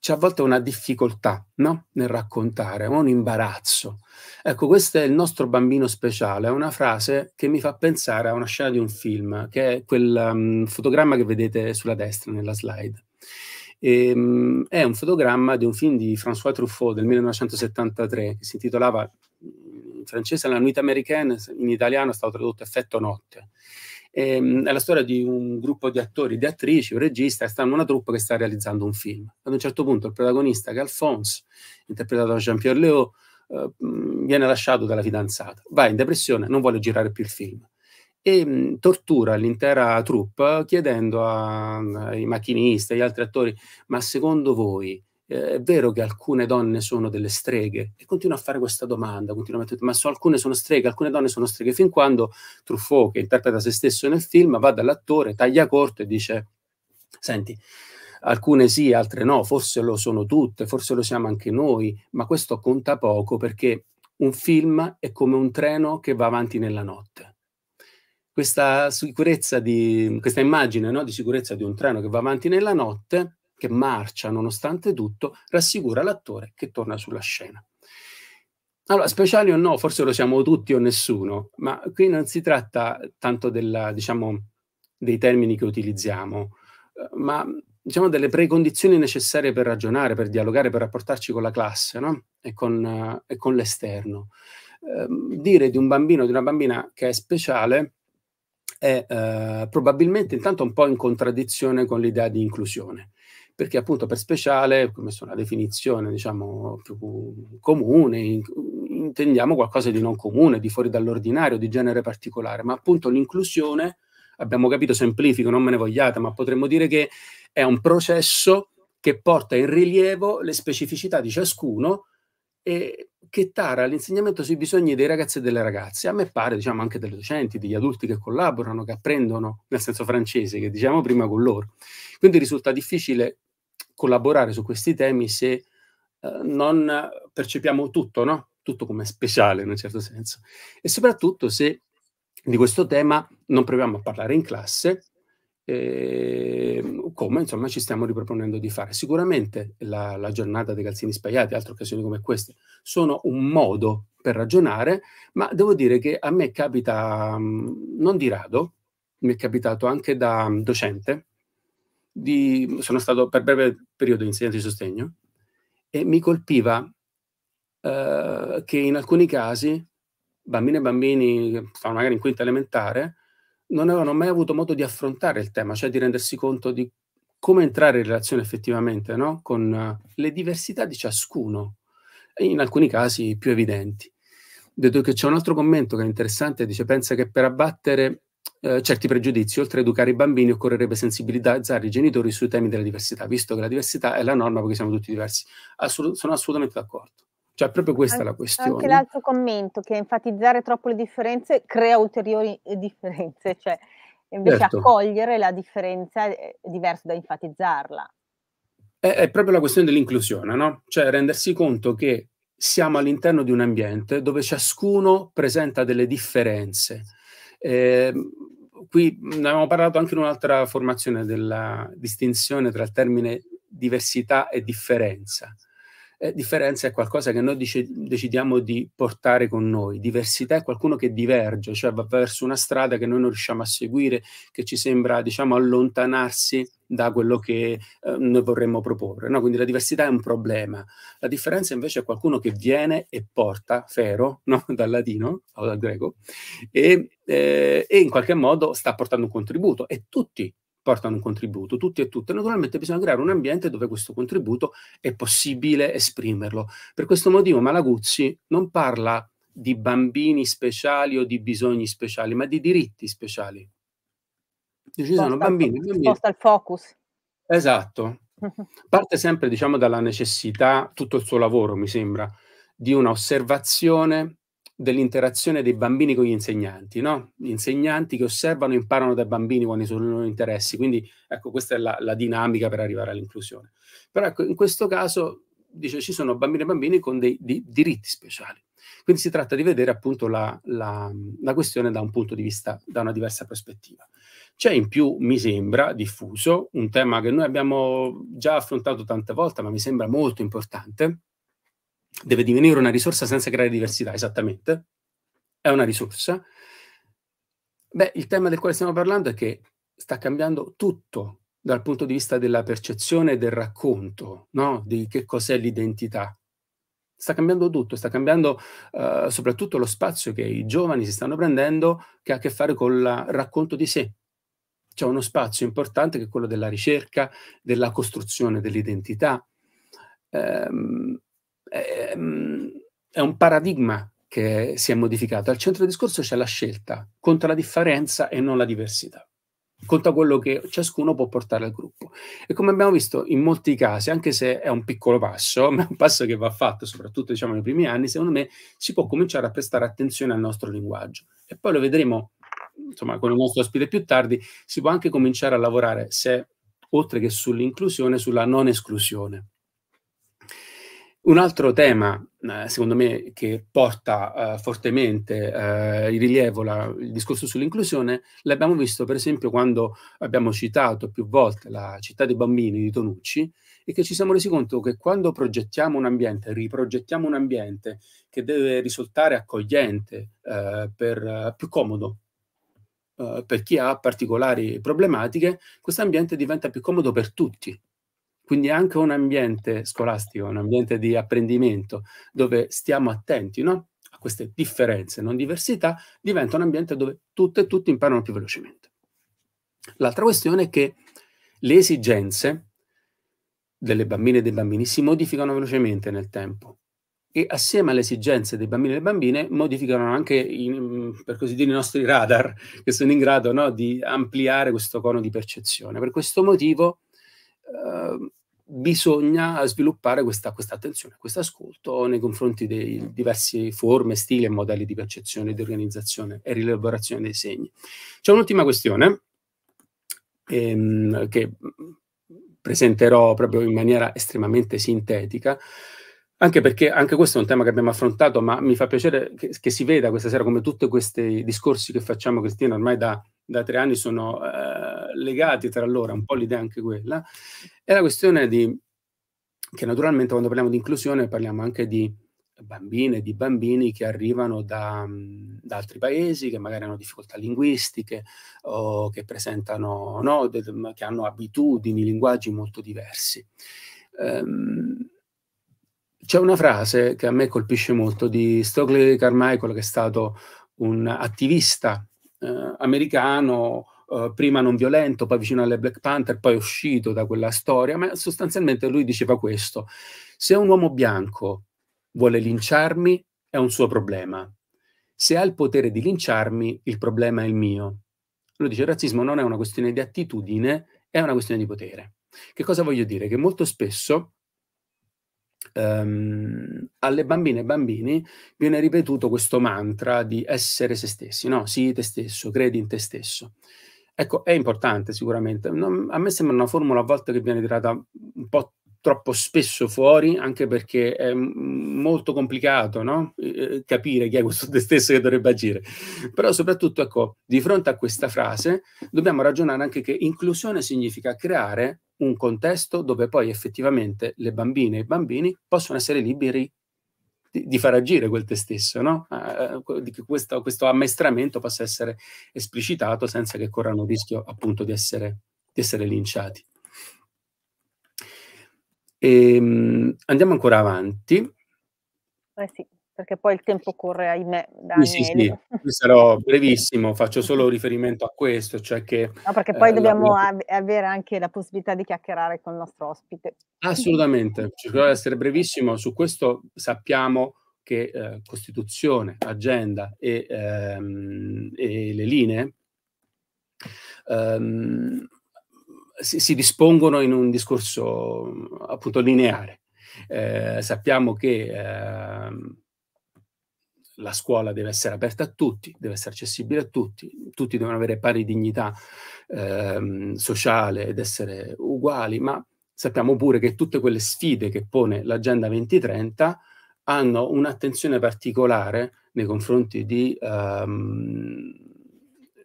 c'è a volte una difficoltà no? nel raccontare, un imbarazzo. Ecco, questo è il nostro bambino speciale, è una frase che mi fa pensare a una scena di un film, che è quel um, fotogramma che vedete sulla destra nella slide. E, um, è un fotogramma di un film di François Truffaut del 1973 che si intitolava mm, in francese La nuit américaine, in italiano è stato tradotto Effetto notte ehm, è la storia di un gruppo di attori, di attrici, un regista, stanno una truppa che sta realizzando un film. Ad un certo punto il protagonista, che è Alphonse, interpretato da Jean-Pierre Léo, eh, viene lasciato dalla fidanzata, va in depressione, non vuole girare più il film e mh, tortura l'intera troupe chiedendo a, ai macchinisti, agli altri attori, ma secondo voi eh, è vero che alcune donne sono delle streghe e continua a fare questa domanda, continua a mettere, ma so, alcune sono streghe, alcune donne sono streghe, fin quando Truffaut, che interpreta se stesso nel film, va dall'attore, taglia corto e dice, senti, alcune sì, altre no, forse lo sono tutte, forse lo siamo anche noi, ma questo conta poco perché un film è come un treno che va avanti nella notte questa sicurezza di questa immagine no, di sicurezza di un treno che va avanti nella notte che marcia nonostante tutto, rassicura l'attore che torna sulla scena. Allora, speciali o no, forse lo siamo tutti o nessuno, ma qui non si tratta tanto della, diciamo, dei termini che utilizziamo, eh, ma diciamo, delle precondizioni necessarie per ragionare, per dialogare, per rapportarci con la classe no? e con, uh, e con l'esterno. Uh, dire di un bambino o di una bambina che è speciale è uh, probabilmente intanto un po' in contraddizione con l'idea di inclusione perché appunto per speciale, come messo una definizione diciamo più comune, in, intendiamo qualcosa di non comune, di fuori dall'ordinario, di genere particolare, ma appunto l'inclusione, abbiamo capito, semplifico, non me ne vogliate, ma potremmo dire che è un processo che porta in rilievo le specificità di ciascuno e che tara l'insegnamento sui bisogni dei ragazzi e delle ragazze. A me pare, diciamo, anche delle docenti, degli adulti che collaborano, che apprendono, nel senso francese, che diciamo prima con loro. Quindi risulta difficile collaborare su questi temi se eh, non percepiamo tutto, no? Tutto come speciale in un certo senso. E soprattutto se di questo tema non proviamo a parlare in classe, eh, come insomma ci stiamo riproponendo di fare. Sicuramente la, la giornata dei calzini spaiati, altre occasioni come queste, sono un modo per ragionare, ma devo dire che a me capita, mm, non di rado, mi è capitato anche da mm, docente, di, sono stato per breve periodo insegnante di sostegno e mi colpiva eh, che in alcuni casi bambine e bambini che stavano magari in quinta elementare non avevano mai avuto modo di affrontare il tema, cioè di rendersi conto di come entrare in relazione effettivamente no? con eh, le diversità di ciascuno, in alcuni casi più evidenti. Detto che c'è un altro commento che è interessante, dice pensa che per abbattere eh, certi pregiudizi. Oltre a educare i bambini, occorrerebbe sensibilizzare i genitori sui temi della diversità, visto che la diversità è la norma perché siamo tutti diversi. Assolut- sono assolutamente d'accordo. Cioè, proprio questa è la questione. Anche l'altro commento, che enfatizzare troppo le differenze crea ulteriori eh, differenze, cioè invece certo. accogliere la differenza è diverso da enfatizzarla. È, è proprio la questione dell'inclusione, no? Cioè rendersi conto che siamo all'interno di un ambiente dove ciascuno presenta delle differenze eh, qui ne avevamo parlato anche in un'altra formazione della distinzione tra il termine diversità e differenza eh, differenza è qualcosa che noi dice, decidiamo di portare con noi, diversità è qualcuno che diverge, cioè va verso una strada che noi non riusciamo a seguire, che ci sembra diciamo allontanarsi da quello che eh, noi vorremmo proporre. No? Quindi la diversità è un problema. La differenza invece è qualcuno che viene e porta, fero, no? dal latino o dal greco, e, eh, e in qualche modo sta portando un contributo. E tutti portano un contributo, tutti e tutte. Naturalmente bisogna creare un ambiente dove questo contributo è possibile esprimerlo. Per questo motivo Malaguzzi non parla di bambini speciali o di bisogni speciali, ma di diritti speciali. Ci sono bambini, bambini. Sposta il focus. Esatto. Parte sempre, diciamo, dalla necessità, tutto il suo lavoro, mi sembra, di un'osservazione dell'interazione dei bambini con gli insegnanti, no? Gli insegnanti che osservano e imparano dai bambini quando sono i loro interessi. Quindi, ecco, questa è la, la dinamica per arrivare all'inclusione. Però ecco, in questo caso, dice, ci sono bambini e bambini con dei di, diritti speciali. Quindi si tratta di vedere appunto la, la, la, questione da un punto di vista, da una diversa prospettiva. C'è in più, mi sembra, diffuso un tema che noi abbiamo già affrontato tante volte, ma mi sembra molto importante, deve divenire una risorsa senza creare diversità, esattamente, è una risorsa. Beh, il tema del quale stiamo parlando è che sta cambiando tutto dal punto di vista della percezione e del racconto, no? di che cos'è l'identità. Sta cambiando tutto, sta cambiando uh, soprattutto lo spazio che i giovani si stanno prendendo che ha a che fare con il racconto di sé. C'è uno spazio importante che è quello della ricerca, della costruzione dell'identità. Um, Ehm, è, un paradigma che si è modificato. Al centro del discorso c'è la scelta, conta la differenza e non la diversità conta quello che ciascuno può portare al gruppo. E come abbiamo visto in molti casi, anche se è un piccolo passo, ma è un passo che va fatto, soprattutto diciamo nei primi anni, secondo me si può cominciare a prestare attenzione al nostro linguaggio. E poi lo vedremo, insomma, con il nostro ospite più tardi, si può anche cominciare a lavorare, se, oltre che sull'inclusione, sulla non esclusione. Un altro tema, eh, secondo me, che porta eh, fortemente eh, in rilievo la, il discorso sull'inclusione, l'abbiamo visto per esempio quando abbiamo citato più volte la città dei bambini di Tonucci e che ci siamo resi conto che quando progettiamo un ambiente, riprogettiamo un ambiente che deve risultare accogliente, eh, per, più comodo eh, per chi ha particolari problematiche, questo ambiente diventa più comodo per tutti quindi anche un ambiente scolastico, un ambiente di apprendimento dove stiamo attenti no? a queste differenze, non diversità, diventa un ambiente dove tutte e tutti imparano più velocemente. L'altra questione è che le esigenze delle bambine e dei bambini si modificano velocemente nel tempo e assieme alle esigenze dei bambini e delle bambine modificano anche, i, per così dire, i nostri radar che sono in grado no, di ampliare questo cono di percezione. Per questo motivo eh, bisogna sviluppare questa, attenzione, questo ascolto nei confronti dei diversi forme, stili e modelli di percezione, di organizzazione e rielaborazione dei segni. C'è un'ultima questione ehm, che presenterò proprio in maniera estremamente sintetica, anche perché anche questo è un tema che abbiamo affrontato, ma mi fa piacere che, che si veda questa sera come tutti questi discorsi che facciamo, Cristina, ormai da, da tre anni sono... Eh, legati tra loro, un po' l'idea anche quella, è la questione di, che naturalmente quando parliamo di inclusione parliamo anche di bambine, di bambini che arrivano da, da, altri paesi, che magari hanno difficoltà linguistiche o che presentano, no, de, che hanno abitudini, linguaggi molto diversi. Um, c'è una frase che a me colpisce molto di Stokely Carmichael, che è stato un attivista eh, americano eh, prima non violento, poi vicino alle Black Panther, poi uscito da quella storia, ma sostanzialmente lui diceva questo, se un uomo bianco vuole linciarmi è un suo problema, se ha il potere di linciarmi il problema è il mio. Lui dice il razzismo non è una questione di attitudine, è una questione di potere. Che cosa voglio dire? Che molto spesso Um, alle bambine e bambini viene ripetuto questo mantra di essere se stessi, no? Sii te stesso, credi in te stesso. Ecco, è importante sicuramente. Non, a me sembra una formula a volte che viene tirata un po' troppo spesso fuori, anche perché è molto complicato no? eh, capire chi è questo te stesso che dovrebbe agire. Però soprattutto, ecco, di fronte a questa frase, dobbiamo ragionare anche che inclusione significa creare un contesto dove poi effettivamente le bambine e i bambini possono essere liberi di, di, far agire quel te stesso, no? Eh, eh, di che questo, questo, ammestramento possa essere esplicitato senza che corrano il rischio appunto di essere, di essere linciati. E, ehm, andiamo ancora avanti. Eh sì perché poi il tempo corre, ahimè. Daniele. Sì, sì, sì. sarò brevissimo, faccio solo riferimento a questo, cioè che... No, perché poi eh, dobbiamo la... avere anche la possibilità di chiacchierare con il nostro ospite. Assolutamente, cercherò di essere brevissimo, su questo sappiamo che eh, Costituzione, agenda e, ehm, e le linee ehm, si, si dispongono in un discorso appunto lineare. Eh, sappiamo che eh, la scuola deve essere aperta a tutti, deve essere accessibile a tutti, tutti devono avere pari dignità ehm, sociale ed essere uguali, ma sappiamo pure che tutte quelle sfide che pone l'Agenda 2030 hanno un'attenzione particolare nei confronti di, ehm,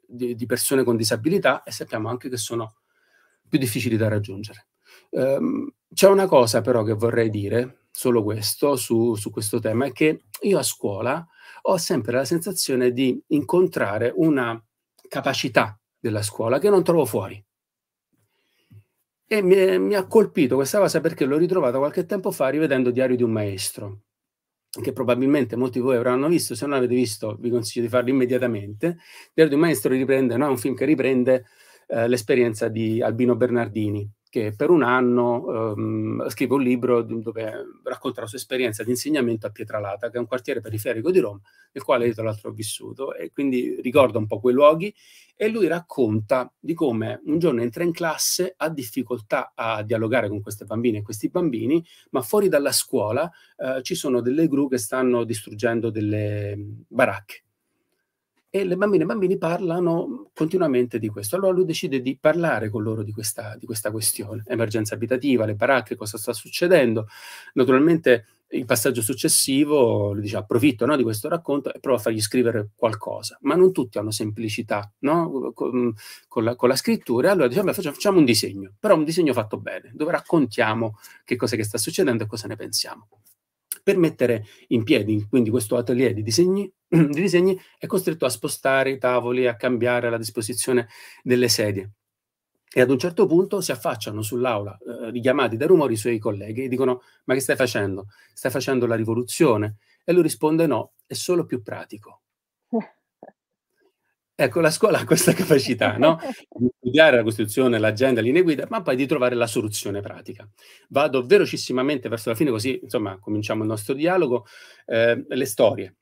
di, di, persone con disabilità e sappiamo anche che sono più difficili da raggiungere. Ehm, c'è una cosa però che vorrei dire, solo questo, su, su questo tema, è che io a scuola ho sempre la sensazione di incontrare una capacità della scuola che non trovo fuori. E mi, mi ha colpito questa cosa perché l'ho ritrovata qualche tempo fa rivedendo Diario di un maestro, che probabilmente molti di voi avranno visto, se non l'avete visto vi consiglio di farlo immediatamente. Diario di un maestro riprende, no, è un film che riprende eh, l'esperienza di Albino Bernardini, che per un anno ehm, scrive un libro dove racconta la sua esperienza di insegnamento a Pietralata, che è un quartiere periferico di Roma, nel quale io tra l'altro ho vissuto, e quindi ricorda un po' quei luoghi, e lui racconta di come un giorno entra in classe, ha difficoltà a dialogare con queste bambine e questi bambini, ma fuori dalla scuola eh, ci sono delle gru che stanno distruggendo delle baracche e le bambine e i bambini parlano continuamente di questo. Allora lui decide di parlare con loro di questa, di questa questione, emergenza abitativa, le baracche, cosa sta succedendo. Naturalmente il passaggio successivo, lui dice approfitto no, di questo racconto e provo a fargli scrivere qualcosa, ma non tutti hanno semplicità no? con, mm, con, la, con, la, scrittura, allora diciamo facciamo un disegno, però un disegno fatto bene, dove raccontiamo che cosa che sta succedendo e cosa ne pensiamo. Per mettere in piedi quindi questo atelier di disegni, di disegni è costretto a spostare i tavoli, a cambiare la disposizione delle sedie. E ad un certo punto si affacciano sull'aula, eh, richiamati dai rumori, i suoi colleghi e dicono: Ma che stai facendo? Stai facendo la rivoluzione? E lui risponde: No, è solo più pratico. Ecco, la scuola ha questa capacità no? di studiare la Costituzione, l'agenda, le linee guida, ma poi di trovare la soluzione pratica. Vado velocissimamente verso la fine, così insomma cominciamo il nostro dialogo. Eh, le storie.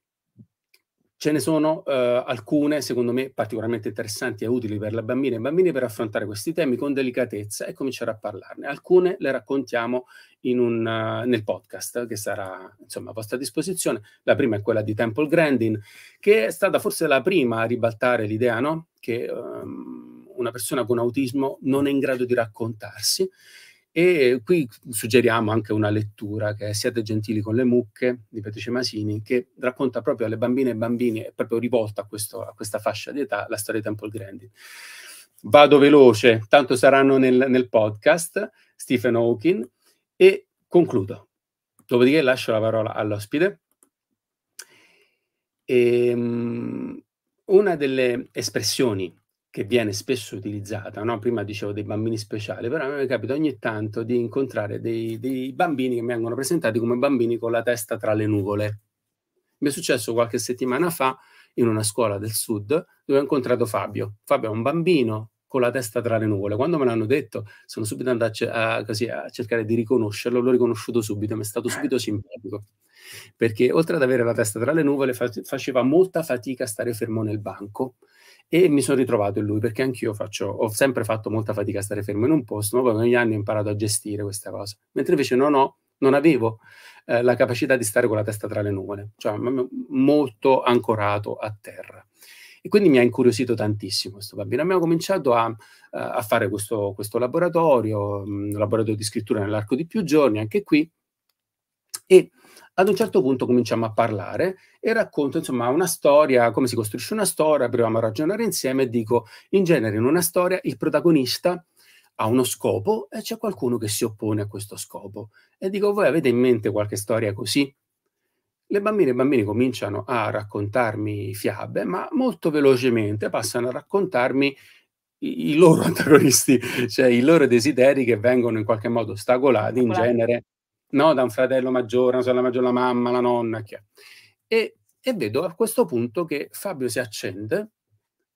Ce ne sono eh, alcune, secondo me, particolarmente interessanti e utili per le bambine e i bambini per affrontare questi temi con delicatezza e cominciare a parlarne. Alcune le raccontiamo un, uh, nel podcast che sarà insomma, a vostra disposizione. La prima è quella di Temple Grandin, che è stata forse la prima a ribaltare l'idea no? che um, una persona con autismo non è in grado di raccontarsi e eh, qui suggeriamo anche una lettura che è Siete gentili con le mucche di Beatrice Masini, che racconta proprio alle bambine e bambini, è proprio rivolta a, questo, a questa fascia di età, la storia di Temple Grandin. Vado veloce, tanto saranno nel, nel podcast, Stephen Hawking, e concludo. Dopodiché lascio la parola all'ospite. E, um, una delle espressioni che viene spesso utilizzata, no? prima dicevo dei bambini speciali, però a me capita ogni tanto di incontrare dei, dei, bambini che mi vengono presentati come bambini con la testa tra le nuvole. Mi è successo qualche settimana fa in una scuola del sud dove ho incontrato Fabio. Fabio è un bambino con la testa tra le nuvole. Quando me l'hanno detto sono subito andato a, a, così, a cercare di riconoscerlo, l'ho riconosciuto subito, mi è stato subito eh. simpatico, perché oltre ad avere la testa tra le nuvole faceva molta fatica a stare fermo nel banco e mi sono ritrovato in lui perché anch'io faccio, ho sempre fatto molta fatica a stare fermo in un posto, ma con negli anni ho imparato a gestire questa cosa, mentre invece non ho, non avevo eh, la capacità di stare con la testa tra le nuvole, cioè molto ancorato a terra. E quindi mi ha incuriosito tantissimo questo bambino. Abbiamo cominciato a, eh, a fare questo, questo laboratorio, un mm, laboratorio di scrittura nell'arco di più giorni, anche qui, e ad un certo punto cominciamo a parlare e racconto insomma una storia, come si costruisce una storia, proviamo a ragionare insieme e dico, in genere in una storia il protagonista ha uno scopo e c'è qualcuno che si oppone a questo scopo. E dico, voi avete in mente qualche storia così? Le bambine e i bambini cominciano a raccontarmi fiabe, ma molto velocemente passano a raccontarmi i, i loro antagonisti, cioè i loro desideri che vengono in qualche modo ostacolati in genere no? da un fratello maggiore, una sorella maggiore, la mamma, la nonna, chi è. E, e vedo a questo punto che Fabio si accende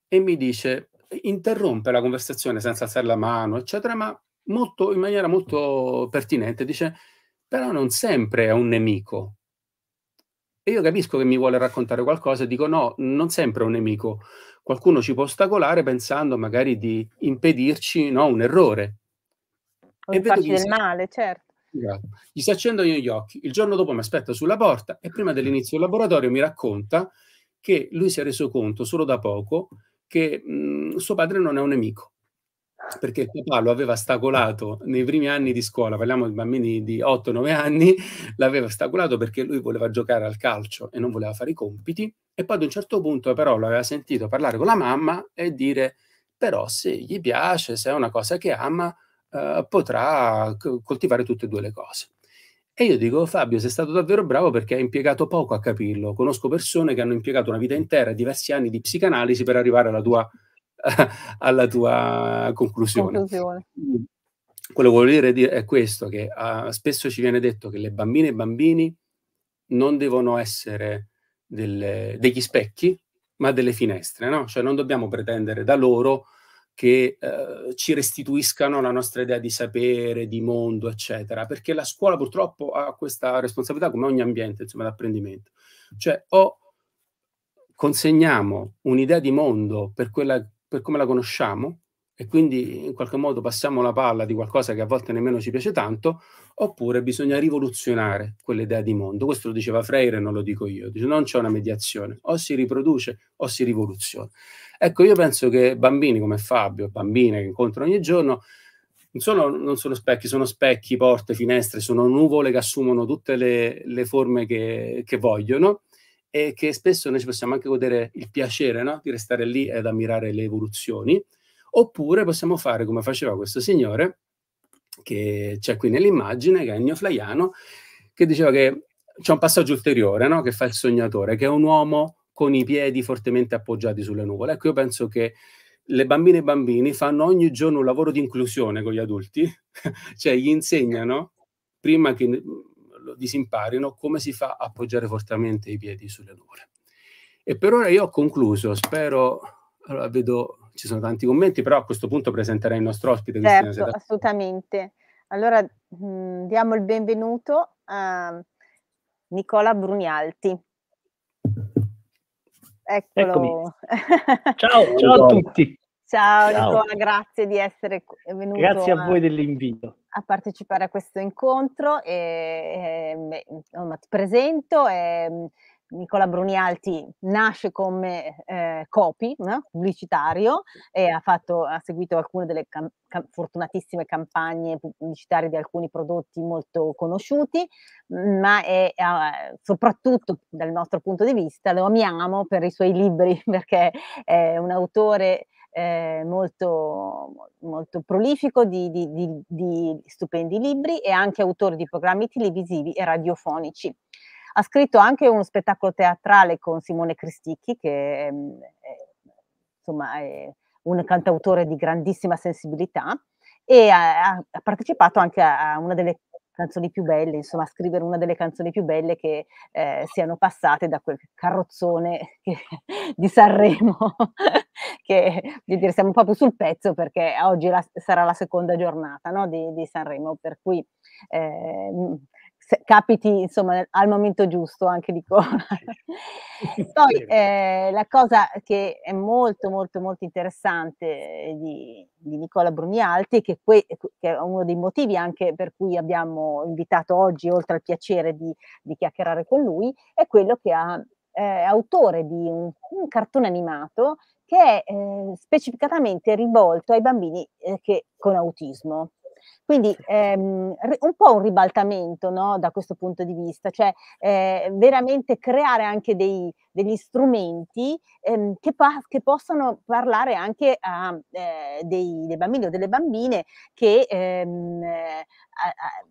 e mi dice, interrompe la conversazione senza alzare la mano, eccetera, ma molto, in maniera molto pertinente dice, però non sempre è un nemico. E io capisco che mi vuole raccontare qualcosa e dico no, non sempre è un nemico. Qualcuno ci può ostacolare pensando magari di impedirci no, un errore. O e vedo che del si... male, certo. Gli si accendono gli occhi, il giorno dopo mi aspetta sulla porta e prima dell'inizio del laboratorio mi racconta che lui si è reso conto solo da poco che mh, mm, suo padre non è un nemico, perché il papà lo aveva ostacolato nei primi anni di scuola, parliamo di bambini di 8-9 anni, l'aveva stacolato perché lui voleva giocare al calcio e non voleva fare i compiti e poi ad un certo punto però lo aveva sentito parlare con la mamma e dire però se gli piace, se è una cosa che ama, eh, potrà coltivare tutte e due le cose. E io dico, Fabio, sei stato davvero bravo perché hai impiegato poco a capirlo. Conosco persone che hanno impiegato una vita intera, diversi anni di psicanalisi per arrivare alla tua, alla tua conclusione. conclusione. Quello che voglio dire, è questo, che uh, spesso ci viene detto che le bambine e i bambini non devono essere delle, degli specchi, ma delle finestre, no? Cioè non dobbiamo pretendere da loro che eh, ci restituiscano la nostra idea di sapere, di mondo, eccetera, perché la scuola purtroppo ha questa responsabilità come ogni ambiente, insomma, d'apprendimento. Cioè, o consegniamo un'idea di mondo per, quella, per come la conosciamo, e quindi in qualche modo passiamo la palla di qualcosa che a volte nemmeno ci piace tanto, oppure bisogna rivoluzionare quell'idea di mondo. Questo lo diceva Freire, non lo dico io, dice non c'è una mediazione, o si riproduce o si rivoluziona. Ecco, io penso che bambini come Fabio, bambine che incontro ogni giorno, non sono, non sono specchi, sono specchi, porte, finestre, sono nuvole che assumono tutte le, le forme che, che, vogliono e che spesso noi ci possiamo anche godere il piacere no? di restare lì ed ammirare le evoluzioni, oppure possiamo fare come faceva questo signore, che c'è qui nell'immagine, che è il mio Flaiano, che diceva che c'è un passaggio ulteriore, no? che fa il sognatore, che è un uomo con i piedi fortemente appoggiati sulle nuvole. Ecco, io penso che le bambine e i bambini fanno ogni giorno un lavoro di inclusione con gli adulti, cioè gli insegnano, prima che mm, lo disimparino, come si fa a appoggiare fortemente i piedi sulle nuvole. E per ora io ho concluso, spero, allora vedo, ci sono tanti commenti, però a questo punto presenterei il nostro ospite. Certo, Cristina, assolutamente. Allora mh, mm, diamo il benvenuto a Nicola Brunialti. Eccolo. Eccomi. Ciao, ciao a tutti. Ciao, ciao, Nicola, grazie di essere eh, venuto. Grazie a, a voi dell'invito. A partecipare a questo incontro. E, e, eh, insomma, ti presento. E, ehm, Nicola Brunialti nasce come eh, copy no? pubblicitario e ha, fatto, ha, seguito alcune delle cam- cam- fortunatissime campagne pubblicitarie di alcuni prodotti molto conosciuti, mm, ma è, eh, soprattutto dal nostro punto di vista lo amiamo per i suoi libri perché è un autore eh, molto, molto, prolifico di, di, di, di stupendi libri e anche autore di programmi televisivi e radiofonici ha scritto anche uno spettacolo teatrale con Simone Cristicchi, che ehm, è, insomma, è un cantautore di grandissima sensibilità, e ha, ha partecipato anche a, a una delle canzoni più belle, insomma, a scrivere una delle canzoni più belle che eh, siano passate da quel carrozzone che, di Sanremo, che dire, siamo proprio sul pezzo perché oggi la, sarà la seconda giornata no, di, di, Sanremo, per cui eh, capiti insomma al momento giusto anche di Cora. Poi eh, la cosa che è molto molto molto interessante di, di Nicola Brunialti, che, que- che, è uno dei motivi anche per cui abbiamo invitato oggi, oltre al piacere di, di chiacchierare con lui, è quello che ha, eh, è autore di un, un, cartone animato che è eh, specificatamente rivolto ai bambini eh, che, con autismo quindi ehm, un po' un ribaltamento no, da questo punto di vista, cioè eh, veramente creare anche dei, degli strumenti ehm, che, pa- che, possano parlare anche a eh, dei, dei, bambini o delle bambine che ehm, eh, a, a,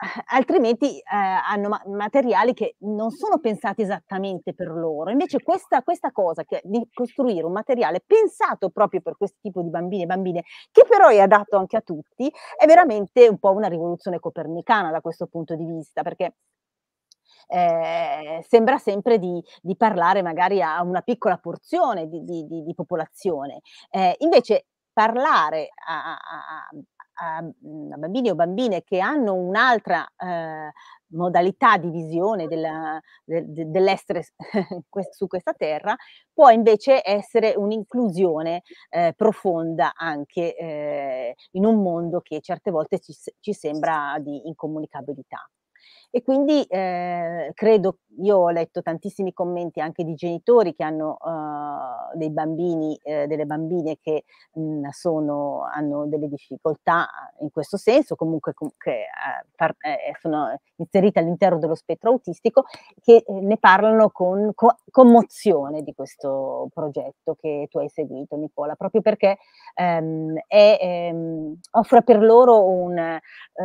altrimenti eh, hanno ma- materiali che non sono pensati esattamente per loro. Invece questa, questa cosa che, di costruire un materiale pensato proprio per questo tipo di bambini e bambine, che però è adatto anche a tutti, è veramente un po' una rivoluzione copernicana da questo punto di vista, perché eh, sembra sempre di, di, parlare magari a una piccola porzione di, di, di popolazione. Eh, invece parlare a, a, Mhmm, a, bambini o bambine che hanno un'altra eh, modalità di visione della, de, de, dell'essere su questa terra, può invece essere un'inclusione eh, profonda anche eh, in un mondo che certe volte ci, ci sembra di incomunicabilità. E quindi eh, credo, io ho letto tantissimi commenti anche di genitori che hanno eh, dei bambini, eh, delle bambine che mh, mm, sono, hanno delle difficoltà in questo senso, comunque com- che eh, par- eh, eh, sono inserite all'interno dello spettro autistico, che ne parlano con co- commozione di questo progetto che tu hai seguito, Nicola, proprio perché ehm, è, ehm, offre per loro un, uh,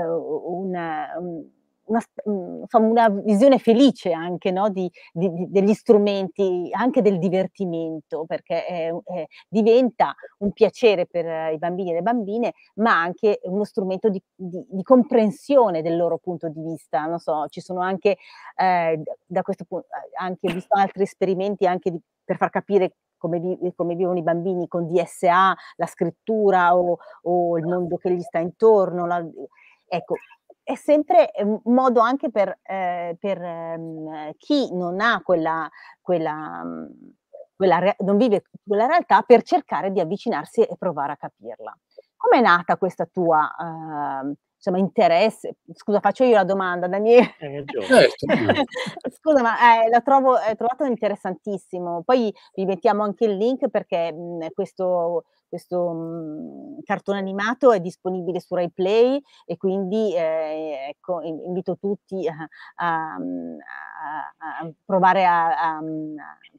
una, un una, mm, insomma, una, visione felice anche no? di, di, degli strumenti, anche del divertimento, perché eh, eh, diventa un piacere per i bambini e le bambine, ma anche uno strumento di, di comprensione del loro punto di vista. Non so, ci sono anche, eh, da questo punto, anche, ho visto altri esperimenti anche per far capire come, vi, come, vivono i bambini con DSA, la scrittura o, o il mondo che gli sta intorno. La, ecco, è sempre ehm, un modo anche per, eh, per um, chi non ha quella, quella, mm, quella, non vive quella realtà per cercare di avvicinarsi e provare a capirla. Com'è nata questa tua uh, insomma, interesse. Scusa, faccio io la domanda, Daniele. Certo. Scusa, ma eh, la trovo, eh, trovato interessantissimo. Poi vi mettiamo anche il link perché mh, mm, questo, questo mh, mm, cartone animato è disponibile su RaiPlay e quindi eh, ecco, invito tutti a, a, a, a provare a,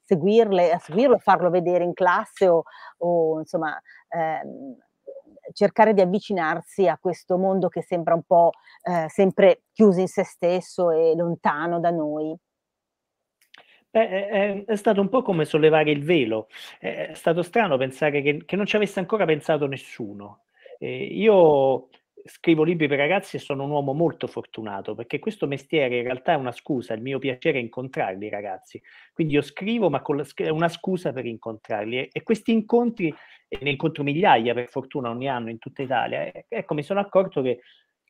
seguirle, a seguirlo, farlo vedere in classe o, o insomma... Ehm, cercare di avvicinarsi a questo mondo che sembra un po' eh, sempre chiuso in se stesso e lontano da noi? Beh, è, è, stato un po' come sollevare il velo, è stato strano pensare che, che non ci avesse ancora pensato nessuno. Eh, io scrivo libri per ragazzi e sono un uomo molto fortunato perché questo mestiere in realtà è una scusa, il mio piacere è incontrarli ragazzi. Quindi io scrivo, ma la, è una scusa per incontrarli. E, e, questi incontri, e ne incontro migliaia per fortuna ogni anno in tutta Italia, e, ecco mi sono accorto che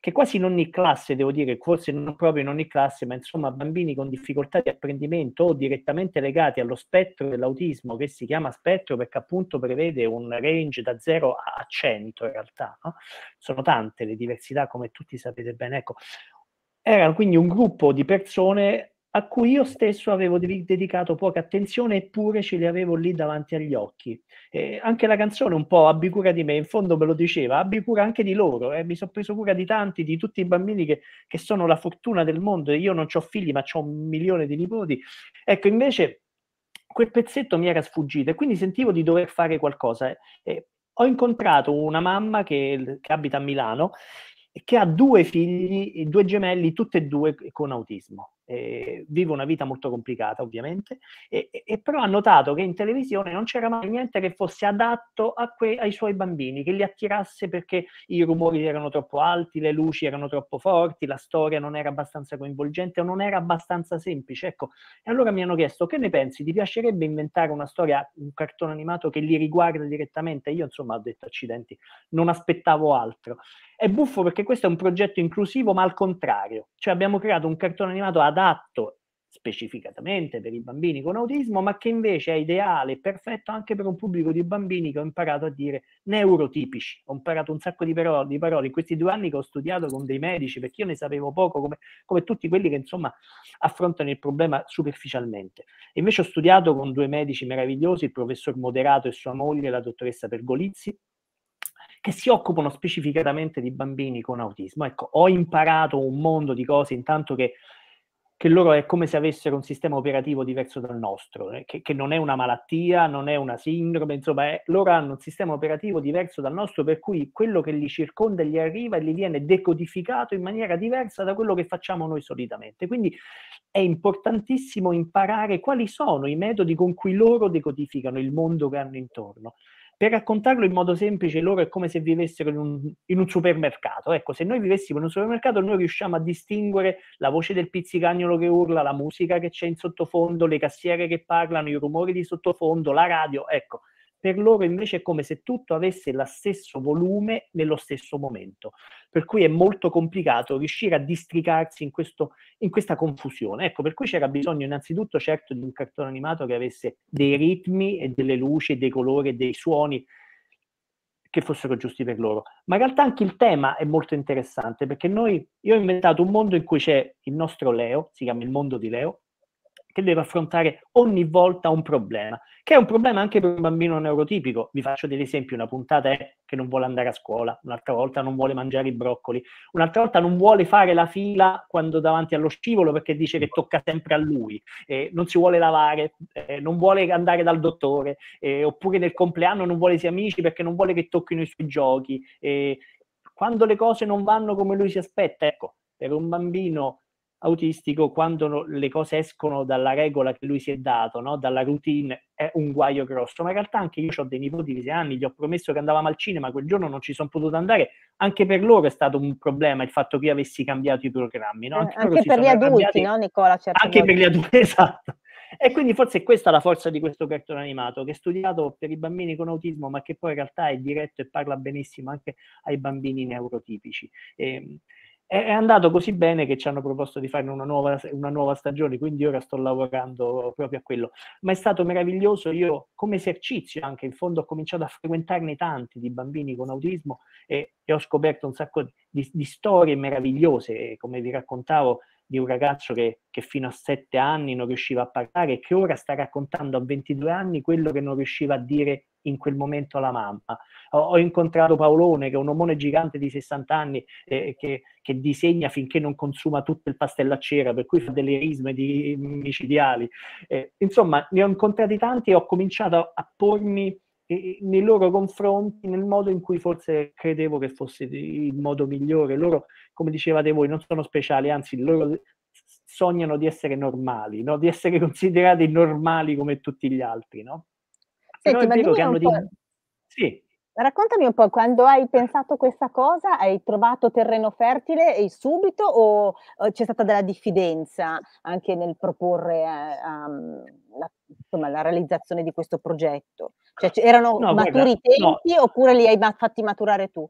che quasi in ogni classe, devo dire, forse non proprio in ogni classe, ma insomma bambini con difficoltà di apprendimento o direttamente legati allo spettro dell'autismo, che si chiama spettro perché appunto prevede un range da 0 a 100 in realtà, no? sono tante le diversità come tutti sapete bene, ecco, era quindi un gruppo di persone a cui io stesso avevo dedicato poca attenzione eppure ce li avevo lì davanti agli occhi. E anche la canzone un po' abbi cura di me, in fondo me lo diceva, abbi cura anche di loro, eh. mi sono preso cura di tanti, di tutti i bambini che, che sono la fortuna del mondo, io non ho figli ma ho un milione di nipoti. Ecco, invece quel pezzetto mi era sfuggito e quindi sentivo di dover fare qualcosa. E ho incontrato una mamma che, che abita a Milano che ha due figli, due gemelli, tutti e due eh, con autismo eh, vive una vita molto complicata ovviamente, e, e, però ha notato che in televisione non c'era mai niente che fosse adatto que- ai suoi bambini, che li attirasse perché i rumori erano troppo alti, le luci erano troppo forti, la storia non era abbastanza coinvolgente o non era abbastanza semplice. Ecco, e allora mi hanno chiesto che ne pensi, ti piacerebbe inventare una storia, un cartone animato che li riguarda direttamente? Io insomma ho detto accidenti, non aspettavo altro. È buffo perché questo è un progetto inclusivo, ma al contrario. Cioè abbiamo creato un cartone animato adatto specificatamente per i bambini con autismo, ma che invece è ideale e perfetto anche per un pubblico di bambini che ho imparato a dire neurotipici. Ho imparato un sacco di, paro- di parole in questi due anni che ho studiato con dei medici, perché io ne sapevo poco, come, come tutti quelli che insomma affrontano il problema superficialmente. invece ho studiato con due medici meravigliosi, il professor Moderato e sua moglie, la dottoressa Pergolizzi, che si occupano specificatamente di bambini con autismo. Ecco, ho imparato un mondo di cose intanto che, che loro è come se avessero un sistema operativo diverso dal nostro, eh, che, che, non è una malattia, non è una sindrome, insomma, è, loro hanno un sistema operativo diverso dal nostro, per cui quello che li circonda e gli arriva e gli viene decodificato in maniera diversa da quello che facciamo noi solitamente. Quindi è importantissimo imparare quali sono i metodi con cui loro decodificano il mondo che hanno intorno per raccontarlo in modo semplice, loro è come se vivessero in un, in un, supermercato. Ecco, se noi vivessimo in un supermercato, noi riusciamo a distinguere la voce del pizzicagnolo che urla, la musica che c'è in sottofondo, le cassiere che parlano, i rumori di sottofondo, la radio. Ecco, per loro invece è come se tutto avesse lo stesso volume nello stesso momento, per cui è molto complicato riuscire a districarsi in, questo, in questa confusione. Ecco, per cui c'era bisogno innanzitutto certo di un cartone animato che avesse dei ritmi e delle luci, dei colori e dei suoni che fossero giusti per loro. Ma in realtà anche il tema è molto interessante perché noi, io ho inventato un mondo in cui c'è il nostro Leo, si chiama il mondo di Leo, che deve affrontare ogni volta un problema, che è un problema anche per un bambino neurotipico. Vi faccio degli esempi, una puntata è che non vuole andare a scuola, un'altra volta non vuole mangiare i broccoli, un'altra volta non vuole fare la fila quando davanti allo scivolo perché dice che tocca sempre a lui, eh, non si vuole lavare, eh, non vuole andare dal dottore, eh, oppure nel compleanno non vuole i suoi amici perché non vuole che tocchino i suoi giochi. quando le cose non vanno come lui si aspetta, ecco, per un bambino autistico, quando le cose escono dalla regola che lui si è dato, no? dalla routine, è un guaio grosso. Ma in realtà anche io ho dei nipoti di sei anni, gli ho promesso che andavamo al cinema, quel giorno non ci sono potuto andare, anche per loro è stato un problema il fatto che io avessi cambiato i programmi. No? Eh, anche, eh, anche per gli adulti, no Nicola? Anche per gli adulti, esatto. E quindi forse questa è la forza di questo cartone animato, che è studiato per i bambini con autismo, ma che poi in realtà è diretto e parla benissimo anche ai bambini neurotipici. E, ehm, è andato così bene che ci hanno proposto di fare una nuova, una nuova, stagione, quindi ora sto lavorando proprio a quello. Ma è stato meraviglioso, io come esercizio anche, in fondo ho cominciato a frequentarne tanti di bambini con autismo e, e ho scoperto un sacco di, di, storie meravigliose, come vi raccontavo, di un ragazzo che, che fino a sette anni non riusciva a parlare e che ora sta raccontando a 22 anni quello che non riusciva a dire in quel momento alla mamma. Ho, ho incontrato Paolone, che è un omone gigante di 60 anni, eh, che, che, disegna finché non consuma tutto il pastello a cera, per cui fa delle risme di, micidiali. Eh, insomma, ne ho incontrati tanti e ho cominciato a pormi nei loro confronti nel modo in cui forse credevo che fosse il modo migliore. Loro, come dicevate voi, non sono speciali, anzi loro sognano di essere normali, no? di essere considerati normali come tutti gli altri. No? Senti, Però è vero che hanno di... Sì. Raccontami un po', quando hai pensato questa cosa, hai trovato terreno fertile e subito o eh, c'è stata della diffidenza anche nel proporre um, la, insomma, la, realizzazione di questo progetto? Cioè, erano no, maturi i tempi no. oppure li hai fatti maturare tu?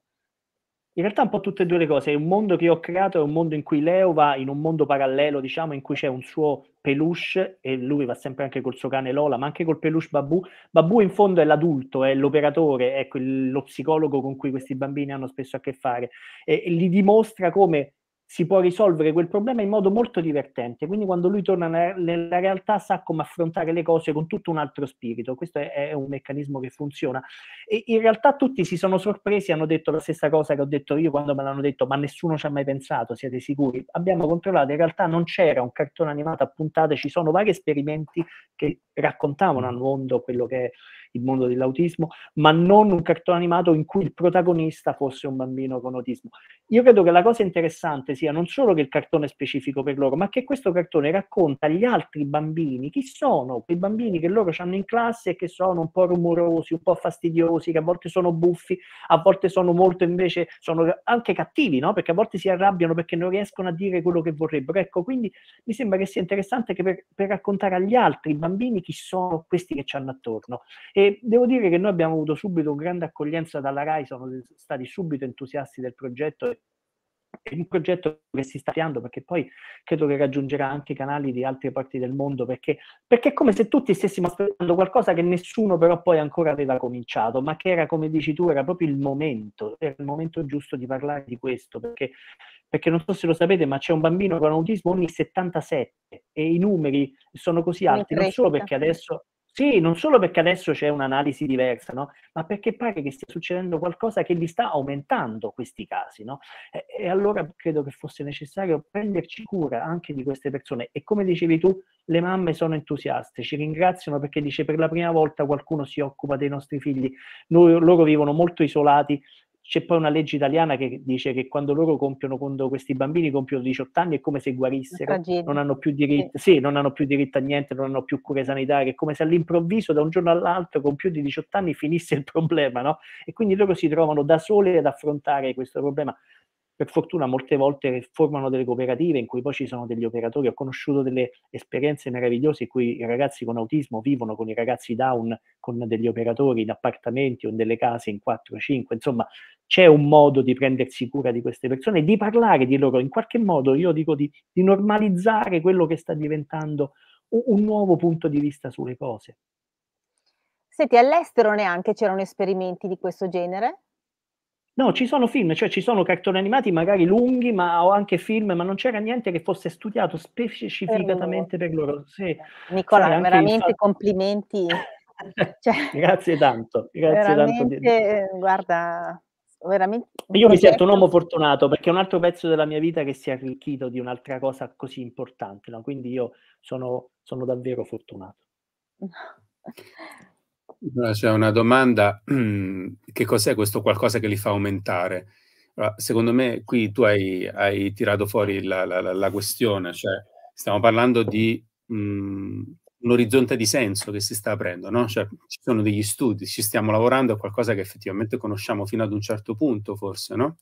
in realtà un po' tutte e due le cose. È un mondo che ho creato, è un mondo in cui Leo va in un mondo parallelo, diciamo, in cui c'è un suo peluche e lui va sempre anche col suo cane Lola, ma anche col peluche Babù. Babù in fondo è l'adulto, è l'operatore, è ecco, lo psicologo con cui questi bambini hanno spesso a che fare e, e gli dimostra come si può risolvere quel problema in modo molto divertente. Quindi quando lui torna nella realtà sa come affrontare le cose con tutto un altro spirito. Questo è, un meccanismo che funziona. E in realtà tutti si sono sorpresi, hanno detto la stessa cosa che ho detto io quando me l'hanno detto, ma nessuno ci ha mai pensato, siete sicuri? Abbiamo controllato, in realtà non c'era un cartone animato a puntate, ci sono vari esperimenti che raccontavano al mondo quello che è il mondo dell'autismo, ma non un cartone animato in cui il protagonista fosse un bambino con autismo. Io credo che la cosa interessante sia non solo che il cartone è specifico per loro, ma che questo cartone racconta agli altri bambini chi sono quei bambini che loro hanno in classe e che sono un po' rumorosi, un po' fastidiosi, che a volte sono buffi, a volte sono molto invece, sono anche cattivi, no? perché a volte si arrabbiano perché non riescono a dire quello che vorrebbero. Ecco, quindi mi sembra che sia interessante che per, per raccontare agli altri bambini chi sono questi che ci hanno attorno. E devo dire che noi abbiamo avuto subito un grande accoglienza dalla RAI, sono stati subito entusiasti del progetto. È un progetto che si sta avviando perché poi credo che raggiungerà anche i canali di altre parti del mondo perché, perché è come se tutti stessimo aspettando qualcosa che nessuno però poi ancora aveva cominciato, ma che era come dici tu, era proprio il momento, era il momento giusto di parlare di questo perché, perché non so se lo sapete ma c'è un bambino con autismo ogni 77 e i numeri sono così alti non solo perché adesso sì, non solo perché adesso c'è un'analisi diversa, no? ma perché pare che stia succedendo qualcosa che li sta aumentando questi casi. No? E, e allora credo che fosse necessario prenderci cura anche di queste persone. E come dicevi tu, le mamme sono entusiaste, ci ringraziano perché dice per la prima volta qualcuno si occupa dei nostri figli. Noi, loro vivono molto isolati c'è poi una legge italiana che dice che quando loro compiono, quando questi bambini compiono 18 anni è come se guarissero, non hanno, diritto, sì. non hanno più diritto, a niente, non hanno più cure sanitarie, è come se all'improvviso da un giorno all'altro con più di 18 anni finisse il problema, no? E quindi loro si trovano da sole ad affrontare questo problema per fortuna molte volte formano delle cooperative in cui poi ci sono degli operatori. Ho conosciuto delle esperienze meravigliose in cui i ragazzi con autismo vivono con i ragazzi down, con degli operatori in appartamenti o in delle case in 4 5. Insomma, c'è un modo di prendersi cura di queste persone e di parlare di loro. In qualche modo io dico di, di normalizzare quello che sta diventando un, un nuovo punto di vista sulle cose. Senti, all'estero neanche c'erano esperimenti di questo genere? No, ci sono film, cioè ci sono cartoni animati magari lunghi, ma ho anche film, ma non c'era niente che fosse studiato specificatamente per loro. Sì. Nicola, Sai, veramente fatto... complimenti. cioè, grazie tanto, grazie tanto. Di... Guarda, veramente... Io mi sento un uomo fortunato perché è un altro pezzo della mia vita che si è arricchito di un'altra cosa così importante, no? quindi io sono, sono davvero fortunato. C'è una domanda, che cos'è questo qualcosa che li fa aumentare? secondo me qui tu hai, hai tirato fuori la, la, la, questione, cioè stiamo parlando di mh, mm, un orizzonte di senso che si sta aprendo, no? cioè, ci sono degli studi, ci stiamo lavorando, a qualcosa che effettivamente conosciamo fino ad un certo punto forse, no?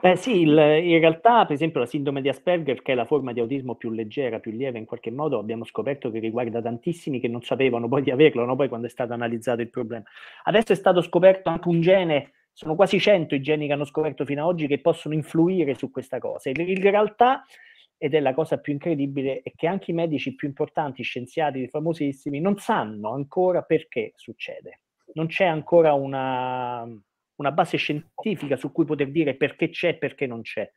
Beh sì, il, in realtà per esempio la sindrome di Asperger, che è la forma di autismo più leggera, più lieve in qualche modo, abbiamo scoperto che riguarda tantissimi che non sapevano poi di averlo, no? poi quando è stato analizzato il problema. Adesso è stato scoperto anche un gene, sono quasi 100 i geni che hanno scoperto fino ad oggi che possono influire su questa cosa. In realtà, ed è la cosa più incredibile, è che anche i medici più importanti, scienziati famosissimi, non sanno ancora perché succede. Non c'è ancora una una base scientifica su cui poter dire perché c'è e perché non c'è.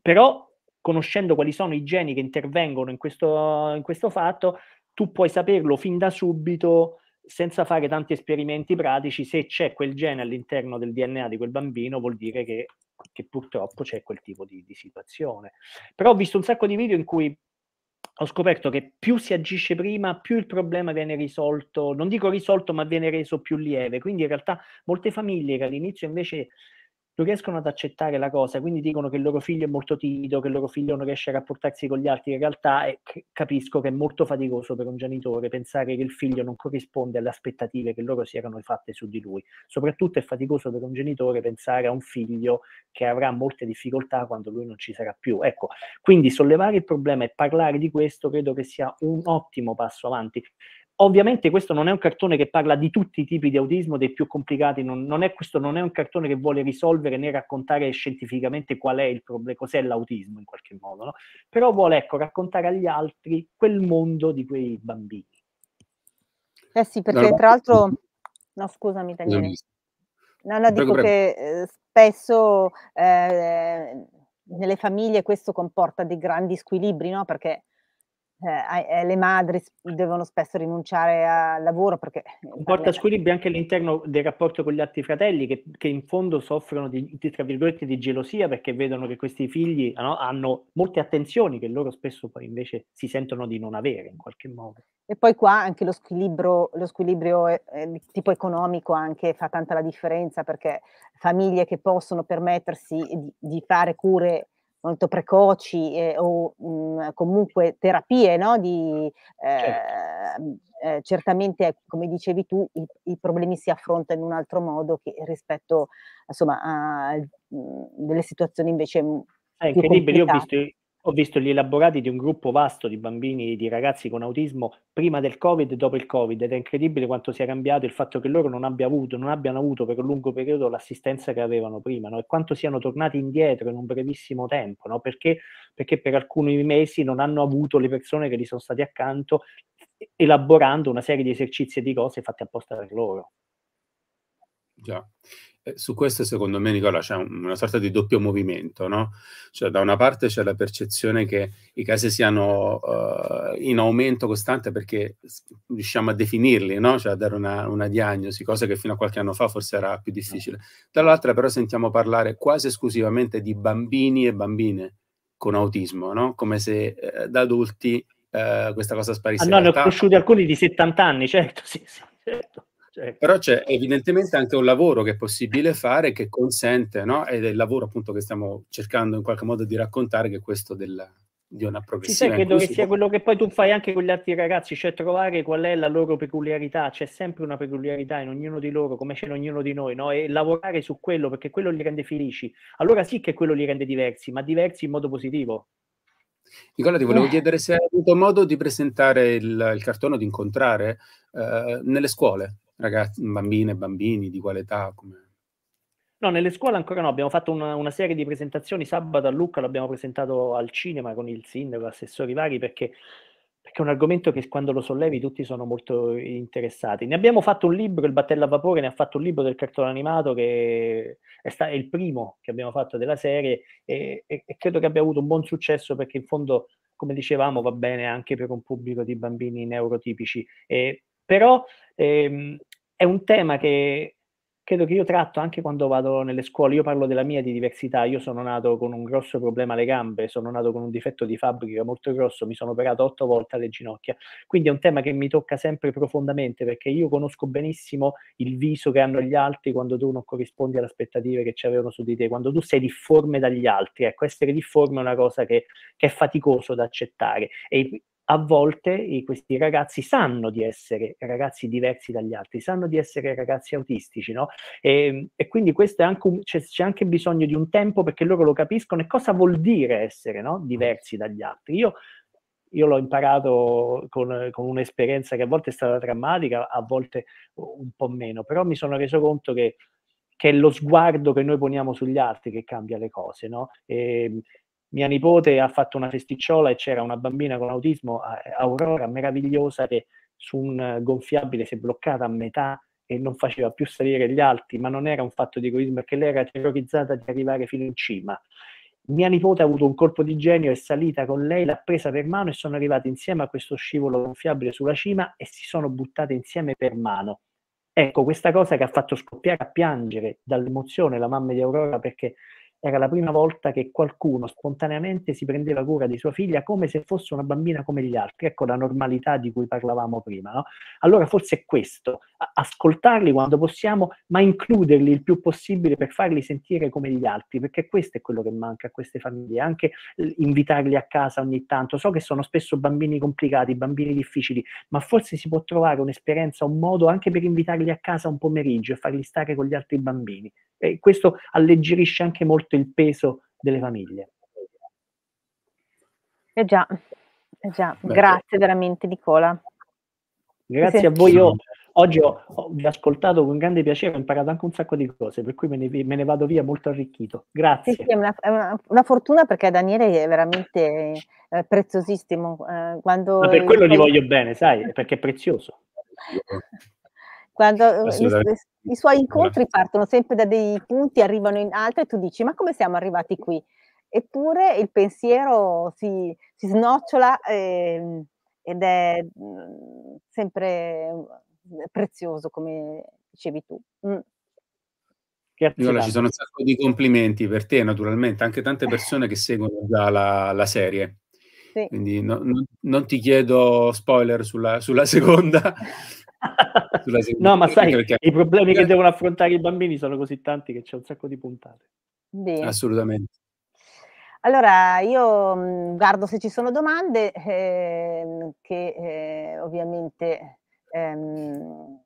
Però conoscendo quali sono i geni che intervengono in questo, in questo fatto, tu puoi saperlo fin da subito senza fare tanti esperimenti pratici, se c'è quel gene all'interno del DNA di quel bambino vuol dire che, che purtroppo c'è quel tipo di, di, situazione. Però ho visto un sacco di video in cui ho scoperto che più si agisce prima, più il problema viene risolto, non dico risolto, ma viene reso più lieve. Quindi in realtà molte famiglie che all'inizio invece non riescono ad accettare la cosa, quindi dicono che il loro figlio è molto timido, che il loro figlio non riesce a rapportarsi con gli altri, in realtà è, capisco che è molto faticoso per un genitore pensare che il figlio non corrisponde alle aspettative che loro si erano fatte su di lui, soprattutto è faticoso per un genitore pensare a un figlio che avrà molte difficoltà quando lui non ci sarà più. Ecco, quindi sollevare il problema e parlare di questo credo che sia un ottimo passo avanti. Ovviamente questo non è un cartone che parla di tutti i tipi di autismo, dei più complicati, non, non è, questo non è un cartone che vuole risolvere né raccontare scientificamente qual è il problema, cos'è l'autismo in qualche modo, no? però vuole ecco, raccontare agli altri quel mondo di quei bambini. Eh sì, perché tra l'altro, mm-hmm. no scusami Daniele, no, no, dico prego, prego. che eh, spesso eh, nelle famiglie questo comporta dei grandi squilibri, no? Perché eh, eh, le madri devono spesso rinunciare al lavoro perché... Porta squilibri anche all'interno del rapporto con gli altri fratelli che, che in fondo soffrono di, di, tra virgolette, di gelosia perché vedono che questi figli no, hanno molte attenzioni che loro spesso poi invece si sentono di non avere in qualche modo. E poi qua anche lo squilibrio, lo squilibrio eh, eh tipo economico anche fa tanta la differenza perché famiglie che possono permettersi di, di fare cure molto precoci eh, o mh, mhmm, comunque terapie, no? Di, certo. Ehm, eh, certamente, come dicevi tu, i, i, problemi si affrontano in un altro modo che rispetto insomma, a, a mhmm, delle situazioni invece. È mhmm, ah, incredibile, io ho visto, ho visto gli elaborati di un gruppo vasto di bambini, di ragazzi con autismo prima del Covid e dopo il Covid ed è incredibile quanto sia cambiato il fatto che loro non, abbia avuto, non abbiano avuto per un lungo periodo l'assistenza che avevano prima no? e quanto siano tornati indietro in un brevissimo tempo, no? perché, perché per alcuni mesi non hanno avuto le persone che li sono state accanto elaborando una serie di esercizi e di cose fatte apposta per loro. Già. Yeah. Eh, su questo secondo me Nicola c'è una sorta di doppio movimento, no? Cioè da una parte c'è la percezione che i casi siano uh, in aumento costante perché riusciamo a definirli, no? Cioè a dare una, una, diagnosi, cosa che fino a qualche anno fa forse era più difficile. Dall'altra però sentiamo parlare quasi esclusivamente di bambini e bambine con autismo, no? Come se eh, da adulti eh, questa cosa sparisse. Ah, no, ne ho conosciuti alcuni di 70 anni, certo, sì, sì certo. Ecco. Però c'è evidentemente anche un lavoro che è possibile fare che consente, no? ed è il lavoro appunto che stiamo cercando in qualche modo di raccontare, che è questo del, di una progressiva. Sì, sai, credo inclusiva. che sia quello che poi tu fai anche con gli altri ragazzi, cioè trovare qual è la loro peculiarità, c'è sempre una peculiarità in ognuno di loro, come c'è in ognuno di noi, no? e lavorare su quello perché quello li rende felici. Allora sì che quello li rende diversi, ma diversi in modo positivo. Nicola, ti volevo eh. chiedere se hai avuto modo di presentare il, il cartone, di incontrare eh, nelle scuole ragazzi, bambine e bambini, di quale età? Come... No, nelle scuole ancora no, abbiamo fatto una, una, serie di presentazioni, sabato a Lucca l'abbiamo presentato al cinema con il sindaco, assessori vari, perché, perché, è un argomento che quando lo sollevi tutti sono molto interessati. Ne abbiamo fatto un libro, il Battello a Vapore, ne ha fatto un libro del cartone animato che è, sta- è il primo che abbiamo fatto della serie e, e, e credo che abbia avuto un buon successo perché in fondo, come dicevamo, va bene anche per un pubblico di bambini neurotipici. E, però ehm, è un tema che credo che io tratto anche quando vado nelle scuole, io parlo della mia di diversità, io sono nato con un grosso problema alle gambe, sono nato con un difetto di fabbrica molto grosso, mi sono operato otto volte alle ginocchia, quindi è un tema che mi tocca sempre profondamente perché io conosco benissimo il viso che hanno gli altri quando tu non corrispondi alle aspettative che ci avevano su di te, quando tu sei difforme dagli altri, ecco, essere difforme è una cosa che, che è faticoso da accettare e a volte questi ragazzi sanno di essere ragazzi diversi dagli altri, sanno di essere ragazzi autistici, no? E, ehm, e quindi questo è anche un, c'è, c'è, anche bisogno di un tempo perché loro lo capiscono e cosa vuol dire essere no? diversi dagli altri. Io, io l'ho imparato con, con, un'esperienza che a volte è stata drammatica, a volte un po' meno, però mi sono reso conto che, che è lo sguardo che noi poniamo sugli altri che cambia le cose, no? E, ehm, mia nipote ha fatto una festicciola e c'era una bambina con autismo, eh, Aurora, meravigliosa, che su un eh, gonfiabile si è bloccata a metà e non faceva più salire gli alti, ma non era un fatto di egoismo, perché lei era terrorizzata di arrivare fino in cima. Mia nipote ha avuto un colpo di genio, è salita con lei, l'ha presa per mano e sono arrivati insieme a questo scivolo gonfiabile sulla cima e si sono buttate insieme per mano. Ecco, questa cosa che ha fatto scoppiare a piangere dall'emozione la mamma di Aurora perché era la prima volta che qualcuno spontaneamente si prendeva cura di sua figlia come se fosse una bambina come gli altri, ecco la normalità di cui parlavamo prima. No? Allora forse è questo, ascoltarli quando possiamo, ma includerli il più possibile per farli sentire come gli altri, perché questo è quello che manca a queste famiglie, anche eh, invitarli a casa ogni tanto. So che sono spesso bambini complicati, bambini difficili, ma forse si può trovare un'esperienza, un modo anche per invitarli a casa un pomeriggio e farli stare con gli altri bambini. E questo alleggerisce anche molto sotto il peso delle famiglie. Eh già, eh già. grazie certo. veramente Nicola. Grazie sì. a voi. Io oggi ho, ho, vi ho ascoltato con grande piacere, ho imparato anche un sacco di cose, per cui me ne, me ne vado via molto arricchito. Grazie. Sì, sì, è, una, è una, una, fortuna perché Daniele è veramente eh, preziosissimo. Eh, quando... Ma per quello gli voglio bene, sai, perché è prezioso. Quando eh, i, suoi incontri partono sempre da dei punti, arrivano in altri e tu dici ma come siamo arrivati qui? Eppure il pensiero si, si snocciola eh, ed è mm, sempre mm, prezioso come dicevi tu. Mm. Viola, ci sono un sacco di complimenti per te, naturalmente, anche tante persone che seguono già la, la serie. Sì. Quindi no, no, non ti chiedo spoiler sulla, sulla seconda, no, ma sai, perché... i problemi che devono affrontare i bambini sono così tanti che c'è un sacco di puntate. Bene. Assolutamente. Allora, io mm, guardo se ci sono domande eh, che eh, ovviamente... Ehm,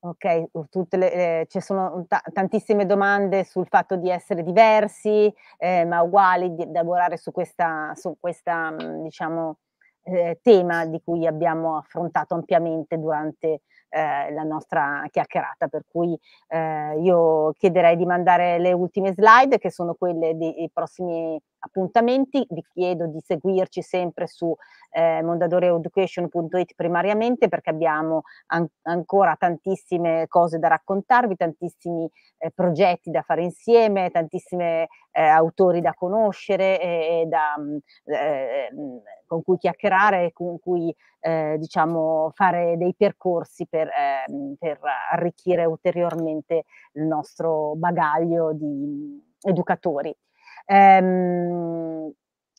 ok, le, eh, ci sono t- tantissime domande sul fatto di essere diversi, eh, ma uguali, di, di lavorare su questa, su questa mm, diciamo, eh, tema di cui abbiamo affrontato ampiamente durante eh, la nostra chiacchierata, per cui eh, io chiederei di mandare le ultime slide che sono quelle dei prossimi appuntamenti, vi chiedo di seguirci sempre su eh, mondadoreeducation.it primariamente perché abbiamo an- ancora tantissime cose da raccontarvi, tantissimi eh, progetti da fare insieme, tantissimi eh, autori da conoscere e, e da, mm, eh, mm, con cui chiacchierare e con cui eh, diciamo, fare dei percorsi per, ehm, per arricchire ulteriormente il nostro bagaglio di mm, educatori. Ehm,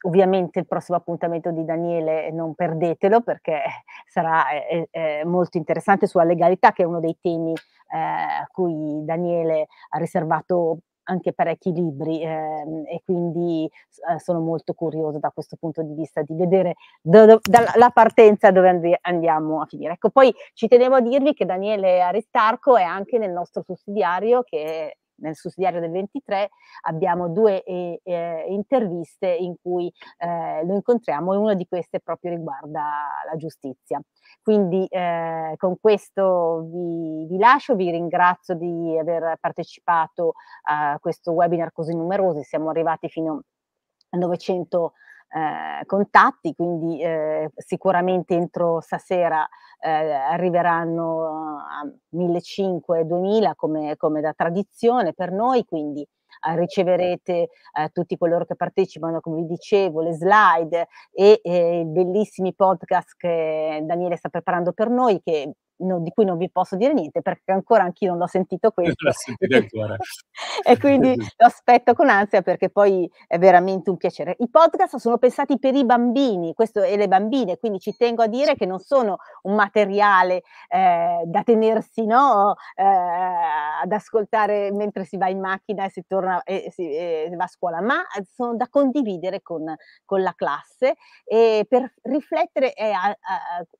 ovviamente il prossimo appuntamento di Daniele eh, non perdetelo perché eh, sarà eh, eh, eh, molto interessante sulla legalità che è uno dei temi eh, a cui Daniele ha riservato anche parecchi libri ehm, e quindi eh, sono molto curiosa da questo punto di vista di vedere do, do, dalla partenza dove and- andiamo a finire. Ecco, poi ci tenevo a dirvi che Daniele Aristarco è anche nel nostro sussidiario che nel sussidiario del 23 abbiamo due eh, eh, interviste in cui eh, lo incontriamo e una di queste proprio riguarda la giustizia. Quindi eh, con questo vi, vi, lascio, vi ringrazio di aver partecipato a questo webinar così numeroso, siamo arrivati fino a 900 eh, contatti, quindi eh, sicuramente entro stasera eh, arriveranno a 1.500-2.000 come, come da tradizione per noi, quindi eh, riceverete eh, tutti coloro che partecipano, come vi dicevo, le slide e eh, i eh, bellissimi podcast che Daniele sta preparando per noi, che no, di cui non vi posso dire niente perché ancora anch'io non l'ho sentito questo. e quindi lo aspetto con ansia perché poi è veramente un piacere. I podcast sono pensati per i bambini questo, e le bambine, quindi ci tengo a dire che non sono un materiale eh, da tenersi no, eh, ad ascoltare mentre si va in macchina e si torna e si, e va a scuola, ma sono da condividere con, con la classe e per riflettere eh, a, a,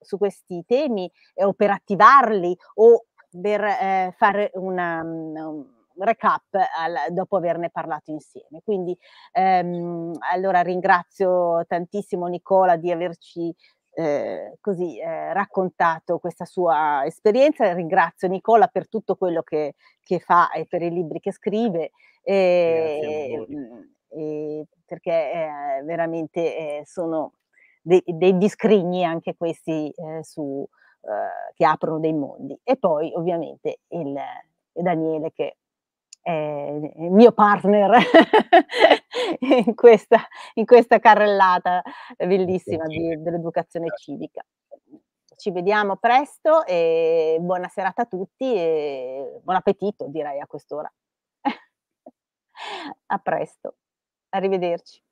su questi temi operativi attivarli o per eh, fare una, mm, un recap al, dopo averne parlato insieme. Quindi ehm, allora ringrazio tantissimo Nicola di averci eh, così eh, raccontato questa sua esperienza. Ringrazio Nicola per tutto quello che, che fa e per i libri che scrive. E, mm, e, perché eh, veramente eh, sono dei, degli scrigni anche questi eh, su, eh, che aprono dei mondi. E poi ovviamente il, il Daniele che è il mio partner in, questa, in, questa, carrellata bellissima di, dell'educazione civica. Ci vediamo presto e buona serata a tutti e buon appetito direi a quest'ora. a presto, arrivederci.